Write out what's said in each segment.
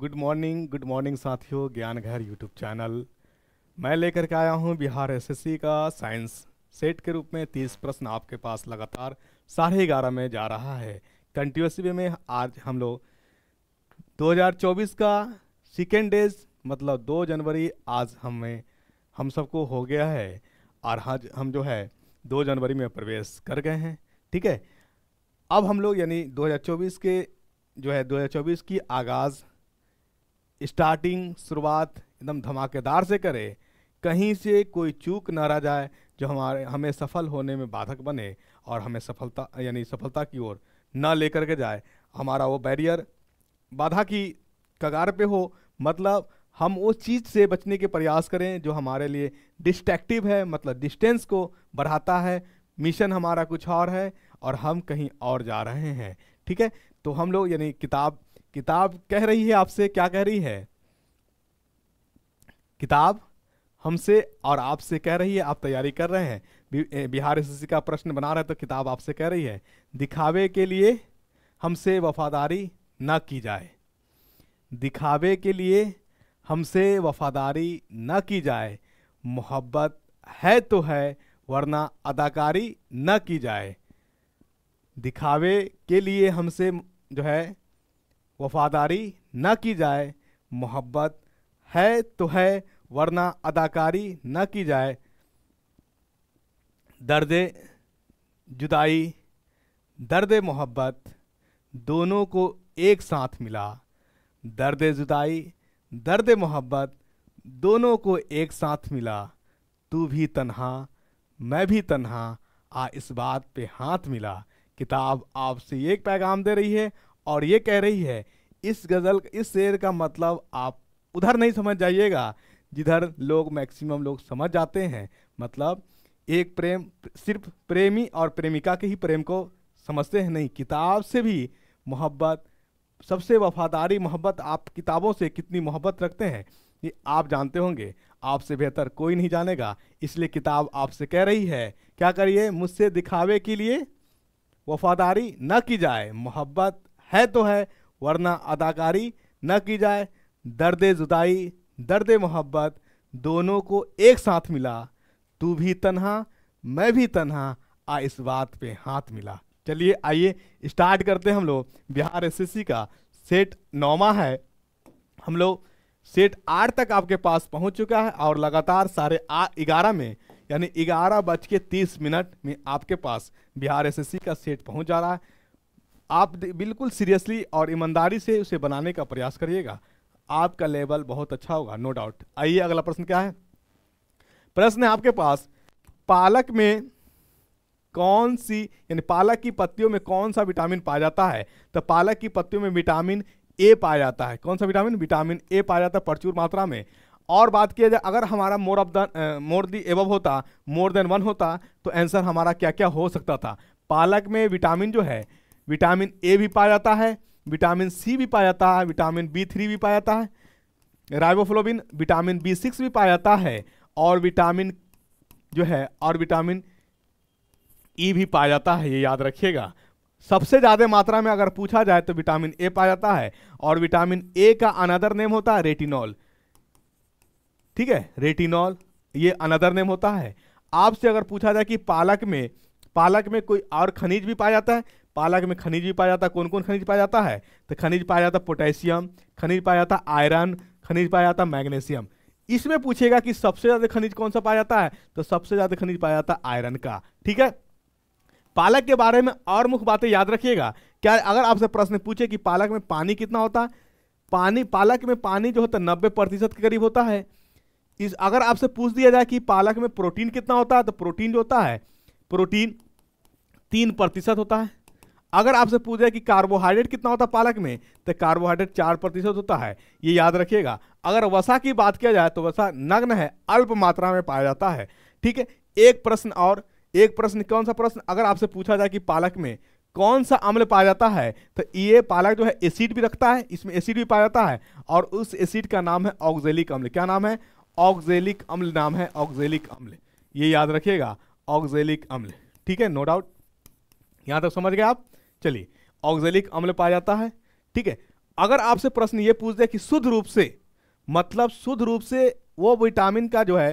good morning good morning साथियों ज्ञान घर यूट्यूब चैनल मैं लेकर के आया हूं बिहार एसएससी का साइंस सेट के रूप में तीस प्रश्न आपके पास लगातार साढ़े ग्यारह में जा रहा है कंटिन्यूस में आज हम लोग 2024 का सेकेंड डेज मतलब 2 जनवरी आज हमें हम सबको हो गया है और आज हम जो है 2 जनवरी में प्रवेश कर गए हैं ठीक है अब हम लोग यानी 2024 के जो है 2024 की आगाज़ स्टार्टिंग शुरुआत एकदम धमाकेदार से करें कहीं से कोई चूक न रह जाए जो हमारे हमें सफल होने में बाधक बने और हमें सफलता यानी सफलता की ओर न लेकर के जाए हमारा वो बैरियर बाधा की कगार पे हो मतलब हम उस चीज़ से बचने के प्रयास करें जो हमारे लिए डिस्ट्रैक्टिव है मतलब डिस्टेंस को बढ़ाता है मिशन हमारा कुछ और है और हम कहीं और जा रहे हैं ठीक है तो हम लोग यानी किताब किताब कह रही है आपसे क्या कह रही है किताब हमसे और आपसे कह रही है आप तैयारी कर रहे हैं बिहार एस का प्रश्न बना रहे तो किताब आपसे कह रही है दिखावे के लिए हमसे वफादारी न की जाए दिखावे के लिए हमसे वफादारी न की जाए मोहब्बत है तो है वरना अदाकारी न की जाए दिखावे के लिए हमसे जो है वफादारी न की जाए मोहब्बत है तो है वरना अदाकारी न की जाए दर्द जुदाई दर्द मोहब्बत दोनों को एक साथ मिला दर्द जुदाई दर्द मोहब्बत दोनों को एक साथ मिला तू भी तन्हा मैं भी तन्हा आ इस बात पे हाथ मिला किताब आपसे एक पैगाम दे रही है और ये कह रही है इस गज़ल इस शेर का मतलब आप उधर नहीं समझ जाइएगा जिधर लोग मैक्सिमम लोग समझ जाते हैं मतलब एक प्रेम सिर्फ प्रेमी और प्रेमिका के ही प्रेम को समझते हैं नहीं किताब से भी मोहब्बत सबसे वफादारी मोहब्बत आप किताबों से कितनी मोहब्बत रखते हैं ये आप जानते होंगे आपसे बेहतर कोई नहीं जानेगा इसलिए किताब आपसे कह रही है क्या करिए मुझसे दिखावे के लिए वफादारी न की जाए मोहब्बत है तो है वरना अदाकारी न की जाए दर्द जुदाई दर्द मोहब्बत दोनों को एक साथ मिला तू भी तन्हा मैं भी तन्हा आ इस बात पे हाथ मिला चलिए आइए स्टार्ट करते हैं हम लोग बिहार एस का सेट नौमा है हम लोग सेट आठ तक आपके पास पहुंच चुका है और लगातार साढ़े ग्यारह में यानी ग्यारह बज के तीस मिनट में आपके पास बिहार एसएससी का सेट पहुंच जा रहा है आप बिल्कुल सीरियसली और ईमानदारी से उसे बनाने का प्रयास करिएगा आपका लेवल बहुत अच्छा होगा नो डाउट आइए अगला प्रश्न क्या है प्रश्न है आपके पास पालक में कौन सी यानी पालक की पत्तियों में कौन सा विटामिन पाया जाता है तो पालक की पत्तियों में विटामिन ए पाया जाता है कौन सा विटामिन विटामिन ए पाया जाता है प्रचुर मात्रा में और बात किया जाए अगर हमारा मोर ऑफ द मोर दी एव होता मोर देन वन होता तो आंसर हमारा क्या क्या हो सकता था पालक में विटामिन जो है विटामिन ए भी पाया जाता है विटामिन सी भी पाया जाता है विटामिन बी थ्री भी पाया जाता है राइबोफ्लोबिन विटामिन बी सिक्स भी पाया जाता है और विटामिन जो है और विटामिन ई e भी पाया जाता है ये याद रखिएगा सबसे ज़्यादा मात्रा में अगर पूछा जाए तो विटामिन ए पाया जाता है और विटामिन ए का अनदर नेम होता है रेटिनॉल ठीक है रेटिनॉल ये अनदर नेम होता है आपसे अगर पूछा जाए कि पालक में पालक में कोई और खनिज भी पाया जाता है पालक में खनिज भी पाया जाता है कौन कौन खनिज पाया जाता है तो खनिज पाया जाता है पोटेशियम खनिज पाया जाता है आयरन खनिज पाया जाता है मैग्नेशियम इसमें पूछेगा कि सबसे ज़्यादा खनिज कौन सा पाया जाता है तो सबसे ज़्यादा खनिज पाया जाता है आयरन का ठीक है पालक के बारे में और मुख्य बातें याद रखिएगा क्या अगर आपसे प्रश्न पूछे कि पालक में पानी कितना होता है पानी पालक में पानी जो होता है नब्बे प्रतिशत के करीब होता है इस अगर आपसे पूछ दिया जाए कि पालक में प्रोटीन कितना होता है तो प्रोटीन जो होता है प्रोटीन तीन प्रतिशत होता है अगर आपसे पूछा कि कार्बोहाइड्रेट कितना होता है पालक में तो कार्बोहाइड्रेट चार प्रतिशत होता है ये याद रखिएगा अगर वसा की बात किया जाए तो वसा नग्न है अल्प मात्रा में पाया जाता है ठीक है एक प्रश्न और एक प्रश्न कौन सा प्रश्न अगर आपसे पूछा जाए कि पालक में कौन सा अम्ल पाया जाता है तो ये पालक जो है एसिड भी रखता है इसमें एसिड भी पाया जाता है और उस एसिड का नाम है ऑक्जेलिक अम्ल क्या नाम है ऑक्जेलिक अम्ल नाम है ऑक्जेलिक अम्ल ये याद रखिएगा ऑक्जेलिक अम्ल ठीक है नो डाउट यहाँ तक समझ गए आप चलिए ऑक्जेलिक अम्ल पाया जाता है ठीक है अगर आपसे प्रश्न ये पूछ दे कि शुद्ध रूप से मतलब शुद्ध रूप से वो विटामिन का जो है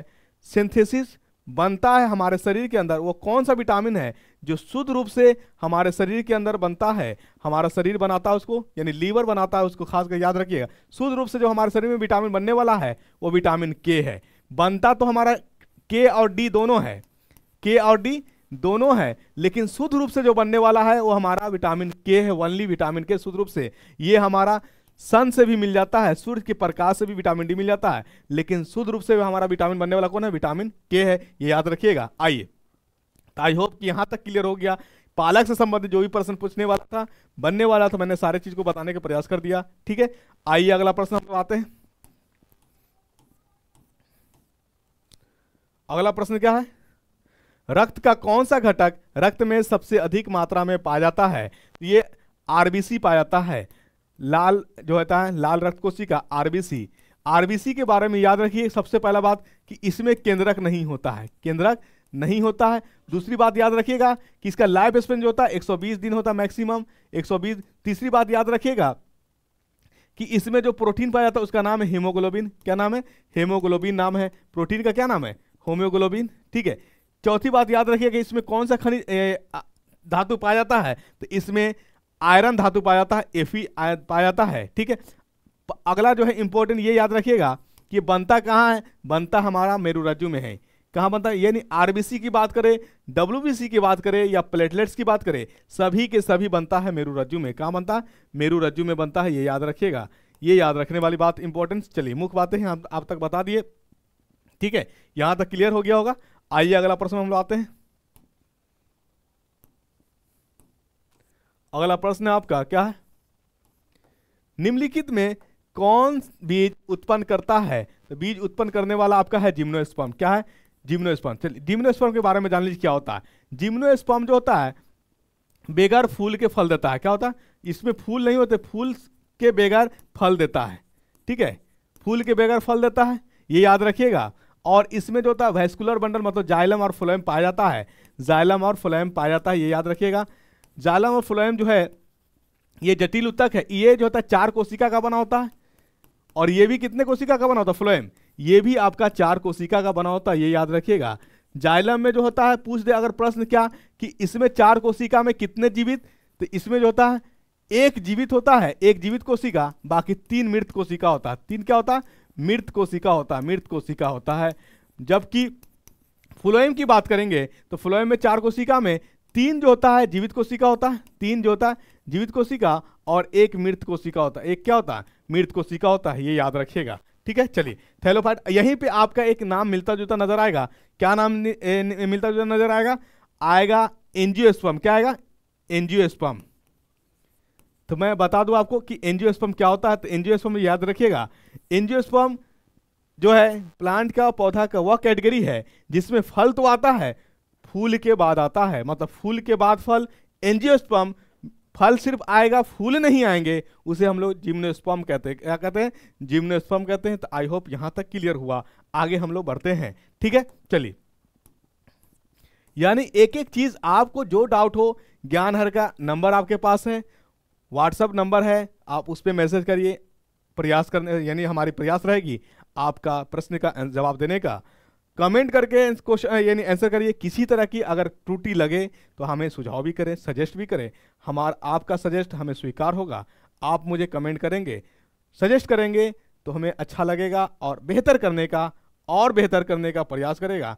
सिंथेसिस बनता है हमारे शरीर के अंदर वो कौन सा विटामिन है जो शुद्ध रूप से हमारे शरीर के अंदर बनता है हमारा शरीर बनाता है उसको यानी लीवर बनाता है उसको खासकर याद रखिएगा शुद्ध रूप से जो हमारे शरीर में विटामिन बनने वाला है वो विटामिन के है बनता तो हमारा के और डी दोनों है के और डी दोनों है लेकिन शुद्ध रूप से जो बनने वाला है वो हमारा विटामिन के है वनली विटामिन के शुद्ध रूप से ये हमारा सन से भी मिल जाता है सूर्य के प्रकाश से भी विटामिन डी मिल जाता है लेकिन शुद्ध रूप से हमारा विटामिन बनने वाला कौन है विटामिन के है ये याद रखिएगा आइए तो आई होप कि यहाँ तक क्लियर हो गया पालक से संबंधित जो भी प्रश्न पूछने वाला था बनने वाला था मैंने सारे चीज को बताने का प्रयास कर दिया ठीक है आइए अगला प्रश्न हम आते हैं अगला प्रश्न क्या है रक्त का कौन सा घटक रक्त में सबसे अधिक मात्रा में पाया जाता है तो ये आरबीसी पाया जाता है लाल जो होता है लाल रक्त का आरबीसी आरबीसी के बारे में याद रखिए सबसे पहला बात कि इसमें केंद्रक नहीं होता है केंद्रक नहीं होता है दूसरी बात याद रखिएगा कि इसका लाइफ स्पेन जो होता है 120 दिन होता है मैक्सिमम 120 तीसरी बात याद रखिएगा कि इसमें जो प्रोटीन पाया जाता है उसका नाम है हेमोग्लोबिन क्या नाम है हेमोग्लोबिन नाम है प्रोटीन का क्या नाम है होम्योग्लोबिन ठीक है चौथी बात याद रखिए कि इसमें कौन सा खनिज धातु पाया जाता है तो इसमें आयरन धातु पाया जाता है एफी पाया जाता है ठीक है अगला जो है इंपॉर्टेंट ये याद रखिएगा कि बनता कहाँ है बनता हमारा मेरुरज्जु में है कहाँ बनता है यानी आरबीसी की बात करें डब्ल्यू की बात करें या प्लेटलेट्स की बात करें सभी के सभी बनता है मेरुरज्जु में कहाँ बनता है मेरुरज्जु में बनता है ये याद रखिएगा ये याद रखने वाली बात इंपॉर्टेंट चलिए मुख्य बातें हैं आप तक बता दिए ठीक है यहाँ तक क्लियर हो गया होगा आइए अगला प्रश्न हम लोग आते हैं अगला प्रश्न आपका क्या है निम्नलिखित में कौन बीज उत्पन्न करता है तो बीज उत्पन्न करने वाला आपका है जिम्नोस्पर्म क्या है जिम्नोस्पर्म चलिए जिम्नोस्पर्म के बारे में जान लीजिए क्या होता है जिम्नोस्पर्म जो होता है बेगर फूल के फल देता है क्या होता है इसमें फूल नहीं होते फूल के बेगर फल देता है ठीक है फूल के बेगर फल देता है ये याद रखिएगा और इसमें जो होता है वैस्कुलर बंडल मतलब जाइलम और फ्लोएम पाया जाता है जाइलम और फ्लोएम पाया जाता है ये याद रखिएगा जाइलम और फ्लोएम जो है ये जटिल उत्तक है ये जो होता है चार कोशिका का बना होता है और ये भी कितने कोशिका का बना होता है फ्लोएम ये भी आपका चार कोशिका का बना होता है ये याद रखिएगा जाइलम में जो होता है पूछ दे अगर प्रश्न क्या कि इसमें चार कोशिका में कितने जीवित तो इसमें जो होता है एक जीवित होता है एक जीवित कोशिका बाकी तीन मृत कोशिका होता है तीन क्या होता है मृत कोशिका होता है मृत कोशिका होता है जबकि फ्लोएम की बात करेंगे तो फ्लोएम में चार कोशिका में तीन जो होता है जीवित कोशिका होता है तीन जो होता है जीवित कोशिका और एक मृत कोशिका होता है एक क्या होता है मृत कोशिका होता है ये याद रखिएगा ठीक है चलिए थैलोफाइट यहीं पे आपका एक नाम मिलता जुलता नजर आएगा क्या नाम ए, न, मिलता जुलता नजर आएगा आएगा एनजीओस्पम क्या आएगा एनजीओस्पम तो मैं बता दूं आपको कि एनजियोस्पर्म क्या होता है तो एनजियोस्पर्म याद रखिएगा एनजियोस्पर्म जो है प्लांट का पौधा का वह कैटेगरी है जिसमें फल तो आता है फूल के बाद आता है मतलब फूल के बाद फल एनजियोस्पर्म फल सिर्फ आएगा फूल नहीं आएंगे उसे हम लोग जिम्नोस्पम कहते हैं क्या कहते हैं जिम्नोस्पम कहते हैं तो आई होप यहाँ तक क्लियर हुआ आगे हम लोग बढ़ते हैं ठीक है चलिए यानी एक एक चीज आपको जो डाउट हो ज्ञान हर का नंबर आपके पास है व्हाट्सअप नंबर है आप उस पर मैसेज करिए प्रयास करने यानी हमारी प्रयास रहेगी आपका प्रश्न का जवाब देने का कमेंट करके क्वेश्चन यानी आंसर करिए किसी तरह की अगर त्रुटि लगे तो हमें सुझाव भी करें सजेस्ट भी करें हमारा आपका सजेस्ट हमें स्वीकार होगा आप मुझे कमेंट करेंगे सजेस्ट करेंगे तो हमें अच्छा लगेगा और बेहतर करने का और बेहतर करने का प्रयास करेगा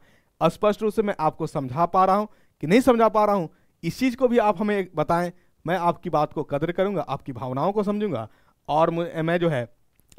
स्पष्ट रूप से मैं आपको समझा पा रहा हूँ कि नहीं समझा पा रहा हूँ इस चीज़ को भी आप हमें बताएं मैं आपकी बात को कदर करूँगा आपकी भावनाओं को समझूंगा और मैं जो है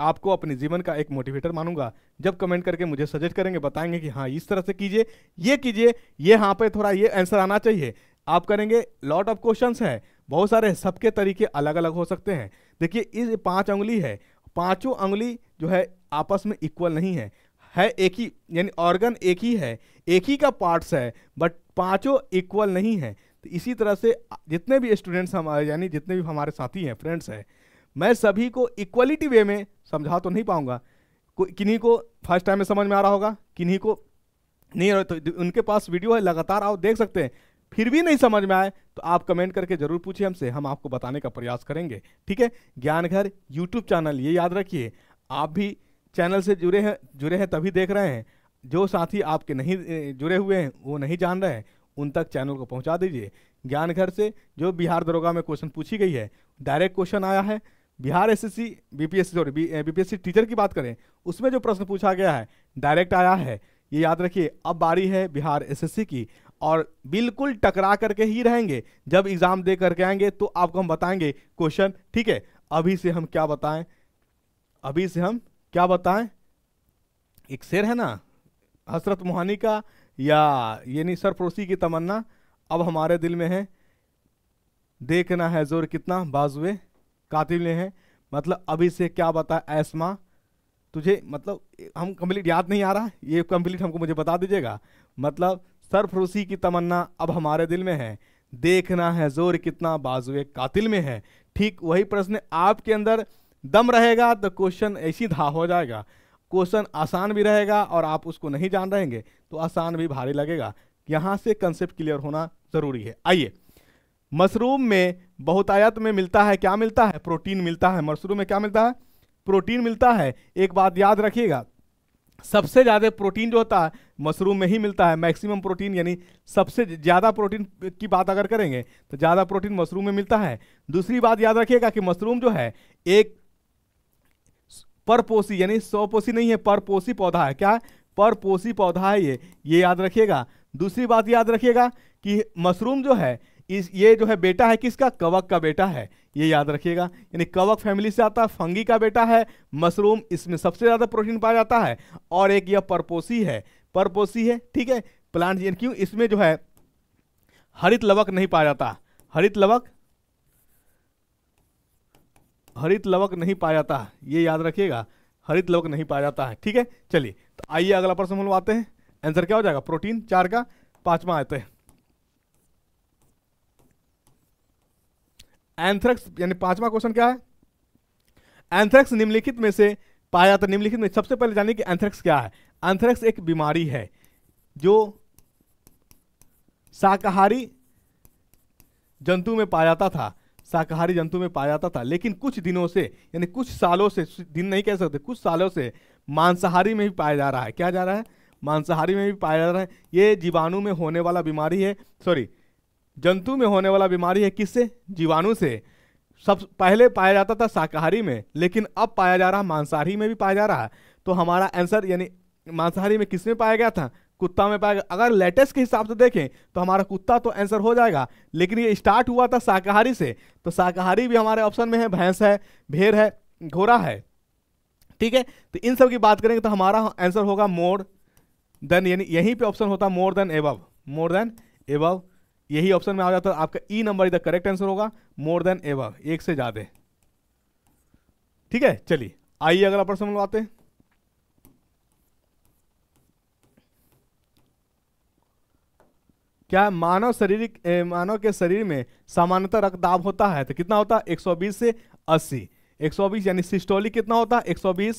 आपको अपने जीवन का एक मोटिवेटर मानूंगा जब कमेंट करके मुझे सजेस्ट करेंगे बताएंगे कि हाँ इस तरह से कीजिए ये कीजिए ये हाँ पे थोड़ा ये आंसर आना चाहिए आप करेंगे लॉट ऑफ क्वेश्चंस हैं बहुत सारे सबके तरीके अलग अलग हो सकते हैं देखिए इस पांच उंगली है पांचों उंगली जो है आपस में इक्वल नहीं है है एक ही यानी ऑर्गन एक ही है एक ही का पार्ट्स है बट पांचों इक्वल नहीं है तो इसी तरह से जितने भी स्टूडेंट्स हमारे यानी जितने भी हमारे साथी हैं फ्रेंड्स हैं मैं सभी को इक्वलिटी वे में समझा तो नहीं पाऊंगा किन्हीं को फर्स्ट टाइम में समझ में आ रहा होगा किन्हीं को नहीं तो उनके पास वीडियो है लगातार आप देख सकते हैं फिर भी नहीं समझ में आए तो आप कमेंट करके जरूर पूछिए हमसे हम आपको बताने का प्रयास करेंगे ठीक है ज्ञान घर यूट्यूब चैनल ये याद रखिए आप भी चैनल से जुड़े हैं जुड़े हैं तभी देख रहे हैं जो साथी आपके नहीं जुड़े हुए हैं वो नहीं जान रहे हैं उन तक चैनल को पहुंचा दीजिए ज्ञान घर से जो बिहार दरोगा में क्वेश्चन पूछी गई है डायरेक्ट क्वेश्चन आया है Bihar SSC BPSC sorry B BPSC teacher की बात करें उसमें जो प्रश्न पूछा गया है डायरेक्ट आया है ये याद रखिए अब बारी है बिहार एसएससी की और बिल्कुल टकरा करके ही रहेंगे जब एग्जाम दे करके आएंगे तो आपको हम बताएंगे क्वेश्चन ठीक है अभी से हम क्या बताएं अभी से हम क्या बताएं एक शेर है ना हसरत मोहानी का या सर सरफरोशी की तमन्ना अब हमारे दिल में है देखना है जोर कितना बाजुए कातिल में है मतलब अभी से क्या बता ऐसमा तुझे मतलब हम कंप्लीट याद नहीं आ रहा ये कंप्लीट हमको मुझे बता दीजिएगा मतलब सरफरोशी की तमन्ना अब हमारे दिल में है देखना है जोर कितना बाजुए कातिल में है ठीक वही प्रश्न आपके अंदर दम रहेगा तो क्वेश्चन ऐसी धा हो जाएगा क्वेश्चन आसान भी रहेगा और आप उसको नहीं जान रहेंगे तो आसान भी भारी लगेगा यहाँ से कंसेप्ट क्लियर होना ज़रूरी है आइए मशरूम में बहुतायत में मिलता है क्या मिलता है प्रोटीन मिलता है मशरूम में क्या मिलता है प्रोटीन मिलता है एक बात याद रखिएगा सबसे ज़्यादा प्रोटीन जो होता है मशरूम में ही मिलता है मैक्सिमम प्रोटीन यानी सबसे ज़्यादा प्रोटीन की बात अगर करेंगे तो ज़्यादा प्रोटीन मशरूम में मिलता है दूसरी बात याद रखिएगा कि मशरूम जो है एक परपोसी यानी सौपोसी नहीं है परपोसी पौधा है क्या है परपोसी पौधा है ये ये याद रखिएगा दूसरी बात याद रखिएगा कि मशरूम जो है इस ये जो है बेटा है किसका कवक का बेटा है ये याद रखिएगा यानी कवक फैमिली से आता है फंगी का बेटा है मशरूम इसमें सबसे ज़्यादा प्रोटीन पाया जाता है और एक यह परपोसी है परपोसी है ठीक है प्लांट क्यों इसमें जो है हरित लवक नहीं पाया जाता हरित लवक हरित लवक नहीं पाया जाता ये याद रखिएगा हरित लवक नहीं पाया जाता है ठीक है चलिए तो आइए अगला प्रश्न हम आते हैं आंसर क्या हो जाएगा प्रोटीन चार का पांचवा आते हैं एंथ्रेक्स यानी पांचवा क्वेश्चन क्या है एंथ्रेक्स निम्नलिखित में से पाया जाता है निम्नलिखित में सबसे पहले जानिए कि एंथ्रेक्स क्या है एंथ्रेक्स एक बीमारी है जो शाकाहारी जंतु में पाया जाता था शाकाहारी जंतु में पाया जाता था लेकिन कुछ दिनों से यानी कुछ सालों से दिन नहीं कह सकते कुछ सालों से मांसाहारी में भी पाया जा रहा है क्या जा रहा है मांसाहारी में भी पाया जा रहा है ये जीवाणु में होने वाला बीमारी है सॉरी जंतु में होने वाला बीमारी है किससे जीवाणु से सब पहले पाया जाता था शाकाहारी में लेकिन अब पाया जा रहा है मांसाहारी में भी पाया जा रहा है तो हमारा आंसर यानी मांसाहारी में किस में पाया गया था कुत्ता में पाएगा अगर लेटेस्ट के हिसाब से देखें तो हमारा कुत्ता तो आंसर हो जाएगा लेकिन ये स्टार्ट हुआ था शाकाहारी से तो शाकाहारी भी हमारे ऑप्शन में है भैंस है भेड़ है घोड़ा है ठीक है तो इन सब की बात करेंगे तो हमारा आंसर होगा मोर देन यानी यहीं पे ऑप्शन होता more than above more than above यही ऑप्शन में आ जाता है आपका ई e नंबर इधर करेक्ट आंसर होगा मोर देन एबव एक से ज़्यादा ठीक है चलिए आइए अगला प्रश्न आते हैं क्या मानव शरीर मानव के शरीर में सामान्यतः रक्तदाब होता है तो कितना होता है 120 से 80 120 यानी सिस्टोलिक कितना होता है 120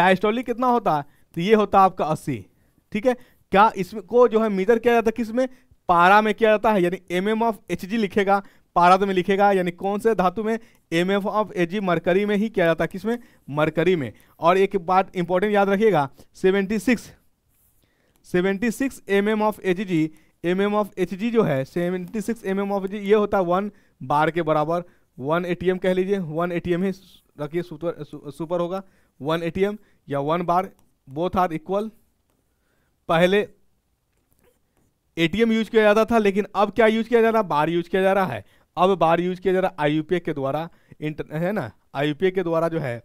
डायस्टोलिक कितना होता है तो ये होता है आपका 80 ठीक है क्या इसमें को जो है मीटर किया जाता है किसमें पारा में किया जाता है यानी M M of H G लिखेगा पारा तो में लिखेगा यानी कौन से धातु में M F of H G mercury में ही किया जाता है किसमें मरकरी में और एक बात इंपॉर्टेंट याद रखिएगा seventy six seventy six M M of H G M M of H G जो है seventy six M M of H G ये होता है वन बार के बराबर वन ए टी एम कह लीजिए वन ए टी एम ही रखिए सुपर सुपर होगा वन ए टी एम या one bar both are equal पहले ए टी एम यूज किया जाता था लेकिन अब क्या यूज किया जा रहा है बार यूज किया जा रहा है अब बार यूज किया जा रहा है आई के द्वारा इंटर है ना आई के द्वारा जो है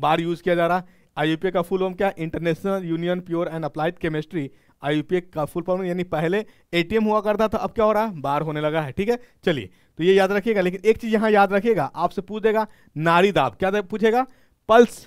बार यूज किया जा रहा है आई का फुल होम क्या International Union Pure and Applied Chemistry I का फुल फॉर्म यानी पहले एटीएम हुआ करता था अब क्या हो रहा है बार होने लगा है ठीक है चलिए तो ये याद रखिएगा लेकिन एक चीज़ यहाँ याद रखिएगा आपसे पूछ देगा नारी दाब क्या पूछेगा पल्स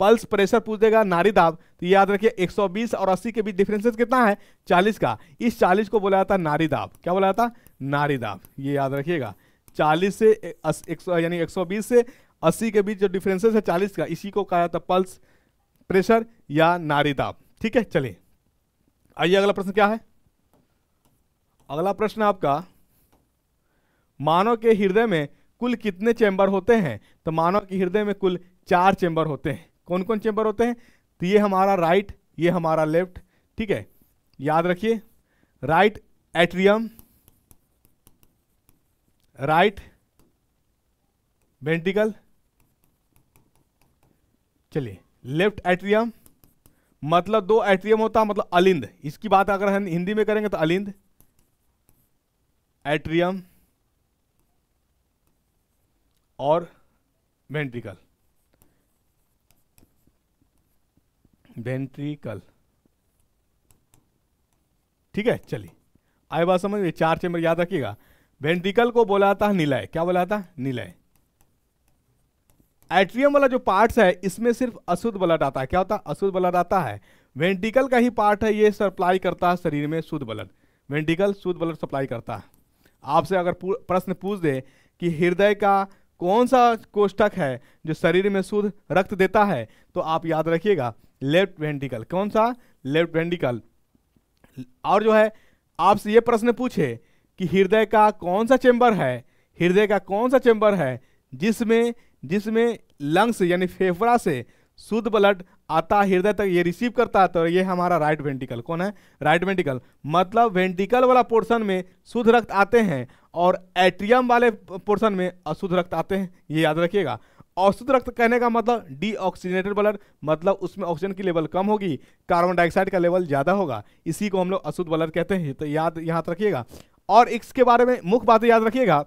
पल्स प्रेशर पूछ देगा नारी दाब तो याद रखिए 120 और 80 के बीच डिफरेंसेस कितना है 40 का इस 40 को बोला जाता नारी दाब क्या बोला जाता नारी दाब ये याद रखिएगा 40 से एक यानी 120 से 80 के बीच जो डिफरेंसेस है 40 का इसी को कहा जाता है पल्स प्रेशर या नारी दाब ठीक है चलिए आइए अगला प्रश्न क्या है अगला प्रश्न आपका मानव के हृदय में कुल कितने चैम्बर होते हैं तो मानव के हृदय में कुल चार चैम्बर होते हैं कौन कौन चैम्बर होते हैं तो ये हमारा राइट ये हमारा लेफ्ट ठीक है याद रखिए राइट एट्रियम राइट वेंटिकल चलिए लेफ्ट एट्रियम मतलब दो एट्रियम होता मतलब अलिंद इसकी बात अगर हम हिंदी में करेंगे तो अलिंद एट्रियम और वेंट्रिकल वेंट्रिकल ठीक है चलिए आई बात समझ चार चैम्बर याद रखिएगा वेंट्रिकल को बोला था निलय क्या बोला था निलय एट्रियम वाला जो पार्ट्स है इसमें सिर्फ अशुद्ध ब्लड आता है क्या होता है अशुद्ध ब्लड आता है वेंटिकल का ही पार्ट है ये सप्लाई करता है शरीर में शुद्ध ब्लड वेंटिकल शुद्ध ब्लड सप्लाई करता है आपसे अगर प्रश्न पूछ दे कि हृदय का कौन सा कोष्टक है जो शरीर में शुद्ध रक्त देता है तो आप याद रखिएगा लेफ्ट वेंटिकल कौन सा लेफ्ट वेंटिकल और जो है आपसे ये प्रश्न पूछे कि हृदय का कौन सा चेंबर है हृदय का कौन सा चेंबर है जिसमें जिसमें लंग्स यानी फेफड़ा से शुद्ध ब्लड आता हृदय तक ये रिसीव करता है तो ये हमारा राइट वेंटिकल कौन है राइट वेंटिकल मतलब वेंटिकल वाला पोर्शन में शुद्ध रक्त आते हैं और एट्रियम वाले पोर्शन में अशुद्ध रक्त आते हैं ये याद रखिएगा अशुद्ध रक्त कहने का मतलब डीऑक्सीजनेटेड ब्लड मतलब उसमें ऑक्सीजन की लेवल कम होगी कार्बन डाइऑक्साइड का लेवल ज़्यादा होगा इसी को हम लोग अशुद्ध ब्लड कहते हैं तो याद यहाँ रखिएगा और इसके बारे में मुख्य बातें याद रखिएगा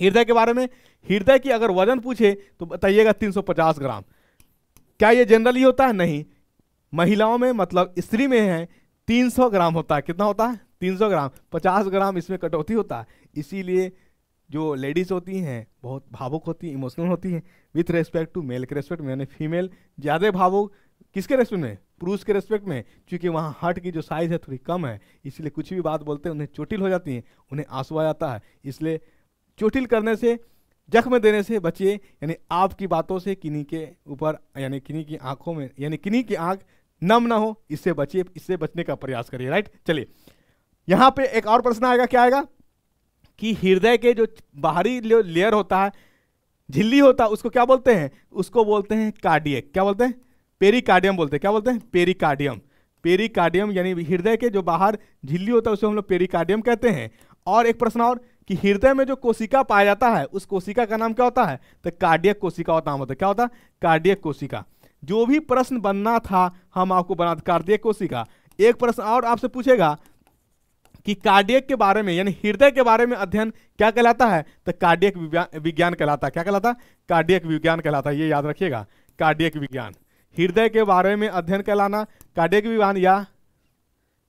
हृदय के बारे में हृदय की अगर वजन पूछे तो बताइएगा 350 ग्राम क्या ये जनरली होता है नहीं महिलाओं में मतलब स्त्री में है 300 ग्राम होता है कितना होता है 300 ग्राम 50 ग्राम इसमें कटौती होता है इसीलिए जो लेडीज़ होती हैं बहुत भावुक होती हैं इमोशनल होती हैं विथ रेस्पेक्ट टू मेल के रेस्पेक्ट में यानी फीमेल ज़्यादा भावुक किसके रेस्पेक्ट में पुरुष के रेस्पेक्ट में क्योंकि वहाँ हार्ट की जो साइज़ है थोड़ी कम है इसलिए कुछ भी बात बोलते हैं उन्हें चोटिल हो जाती हैं उन्हें आंसू आ जाता है इसलिए चोटिल करने से जख्म देने से बचिए यानी आपकी बातों से किन्हीं के ऊपर यानी किन्हीं की आंखों में यानी किन्हीं की आंख नम ना हो इससे बचिए इससे बचने का प्रयास करिए राइट चलिए यहां पे एक और प्रश्न आएगा क्या आएगा कि हृदय के जो बाहरी जो लेयर होता है झिल्ली होता है उसको क्या बोलते हैं उसको बोलते हैं कार्डियक क्या बोलते हैं पेरिकार्डियम बोलते हैं क्या बोलते हैं पेरिकार्डियम पेरिकार्डियम यानी हृदय के जो बाहर झिल्ली होता है उसे हम लोग पेरिकार्डियम कहते हैं और एक प्रश्न और कि हृदय में जो कोशिका पाया जाता है उस कोशिका का नाम क्या होता है तो कार्डियक कोशिका होता है मतलब क्या होता है कार्डियक कोशिका जो भी प्रश्न बनना था हम आपको बना कार्डियक कोशिका एक प्रश्न और आपसे पूछेगा कि कार्डियक के बारे में यानी हृदय के बारे में अध्ययन क्या कहलाता है तो कार्डियक विज्ञान कहलाता है क्या कहलाता कार्डियक विज्ञान कहलाता है ये याद रखिएगा कार्डियक विज्ञान हृदय के बारे में अध्ययन कहलाना कार्डियक विज्ञान या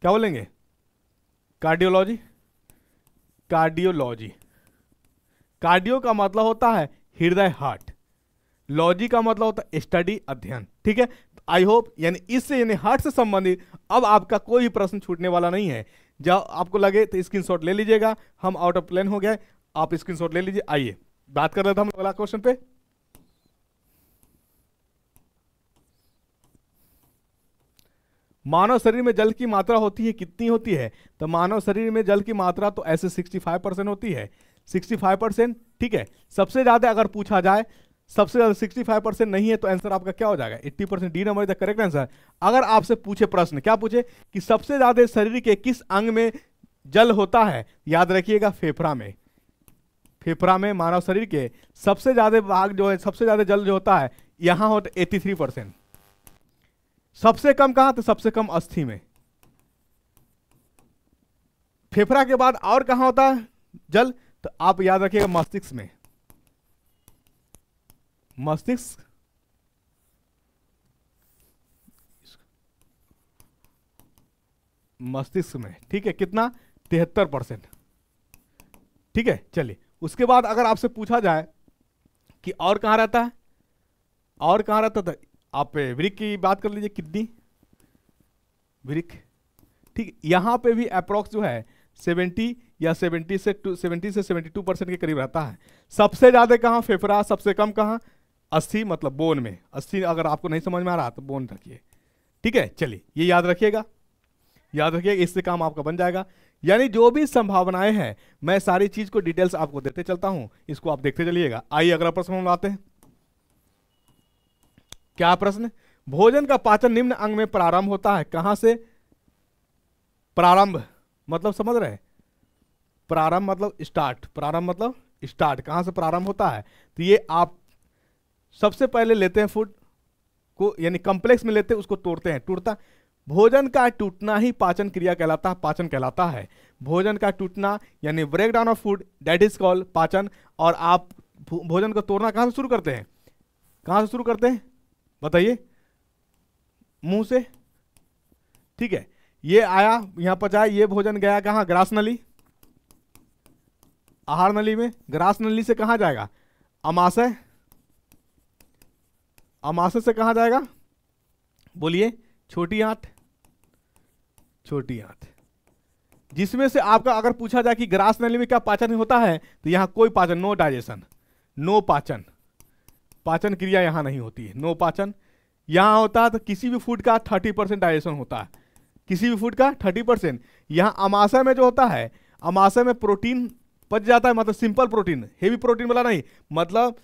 क्या बोलेंगे कार्डियोलॉजी कार्डियोलॉजी कार्डियो का मतलब होता है हृदय हार्ट लॉजी का मतलब होता है स्टडी अध्ययन ठीक है आई होप यानी इससे यानी हार्ट से संबंधित अब आपका कोई भी प्रश्न छूटने वाला नहीं है जब आपको लगे तो स्क्रीन ले लीजिएगा हम आउट ऑफ प्लान हो गए आप स्क्रीन ले लीजिए आइए बात कर रहे थे हम अगला क्वेश्चन पे मानव शरीर में जल की मात्रा होती है कितनी होती है तो मानव शरीर में जल की मात्रा तो ऐसे 65 परसेंट होती है 65 परसेंट ठीक है सबसे ज़्यादा अगर पूछा जाए सबसे ज़्यादा 65 परसेंट नहीं है तो आंसर आपका क्या हो जाएगा 80 percent D number the correct answer अगर आपसे पूछे प्रश्न क्या पूछे कि सबसे ज़्यादा शरीर के किस अंग में जल होता है याद रखिएगा फेफड़ा में फेफड़ा में मानव शरीर के सबसे ज़्यादा भाग जो है सबसे ज़्यादा जल जो होता है यहाँ होता है एट्टी थ्री परसेंट सबसे कम कहां तो सबसे कम अस्थि में फेफड़ा के बाद और कहां होता है जल तो आप याद रखिएगा मस्तिष्क में मस्तिष्क मस्तिष्क में ठीक है कितना तिहत्तर परसेंट ठीक है चलिए उसके बाद अगर आपसे पूछा जाए कि और कहां रहता है और कहां रहता था आप वृक की बात कर लीजिए कितनी वृक ठीक यहाँ पे भी अप्रोक्स जो है 70 या 70 से 70 से 72 परसेंट के करीब रहता है सबसे ज़्यादा कहाँ फेफड़ा सबसे कम कहाँ अस्सी मतलब बोन में 80 अगर आपको नहीं समझ में आ रहा तो बोन रखिए ठीक है चलिए ये याद रखिएगा याद रखिएगा इससे काम आपका बन जाएगा यानी जो भी संभावनाएं हैं मैं सारी चीज़ को डिटेल्स आपको देते चलता हूं इसको आप देखते चलिएगा आइए अगला प्रश्न हम लाते हैं क्या प्रश्न भोजन का पाचन निम्न अंग में प्रारंभ होता है कहां से प्रारंभ मतलब समझ रहे प्रारंभ मतलब स्टार्ट प्रारंभ मतलब स्टार्ट कहां से प्रारंभ होता है तो ये आप सबसे पहले लेते हैं फूड को यानी कॉम्प्लेक्स में लेते हैं उसको तोड़ते हैं टूटता भोजन का टूटना ही पाचन क्रिया कहलाता है पाचन कहलाता है भोजन का टूटना यानी break down of food that is call पाचन और आप भोजन को तोड़ना कहां से शुरू करते हैं कहां से शुरू करते हैं बताइए मुंह से ठीक है ये आया यहां पर जाए ये भोजन गया कहा ग्रास नली आहार नली में ग्रास नली से कहा जाएगा अमाशय अमाशय से कहा जाएगा बोलिए छोटी आंत छोटी आंत जिसमें से आपका अगर पूछा जाए कि ग्रास नली में क्या पाचन होता है तो यहां कोई पाचन नो डाइजेशन नो पाचन पाचन क्रिया यहाँ नहीं होती है नो पाचन यहाँ होता है तो किसी भी फूड का थर्टी परसेंट डाइजेशन होता है किसी भी फूड का थर्टी परसेंट यहाँ अमाशय में जो होता है अमाशय में प्रोटीन पच जाता है मतलब सिंपल प्रोटीन हेवी प्रोटीन वाला नहीं मतलब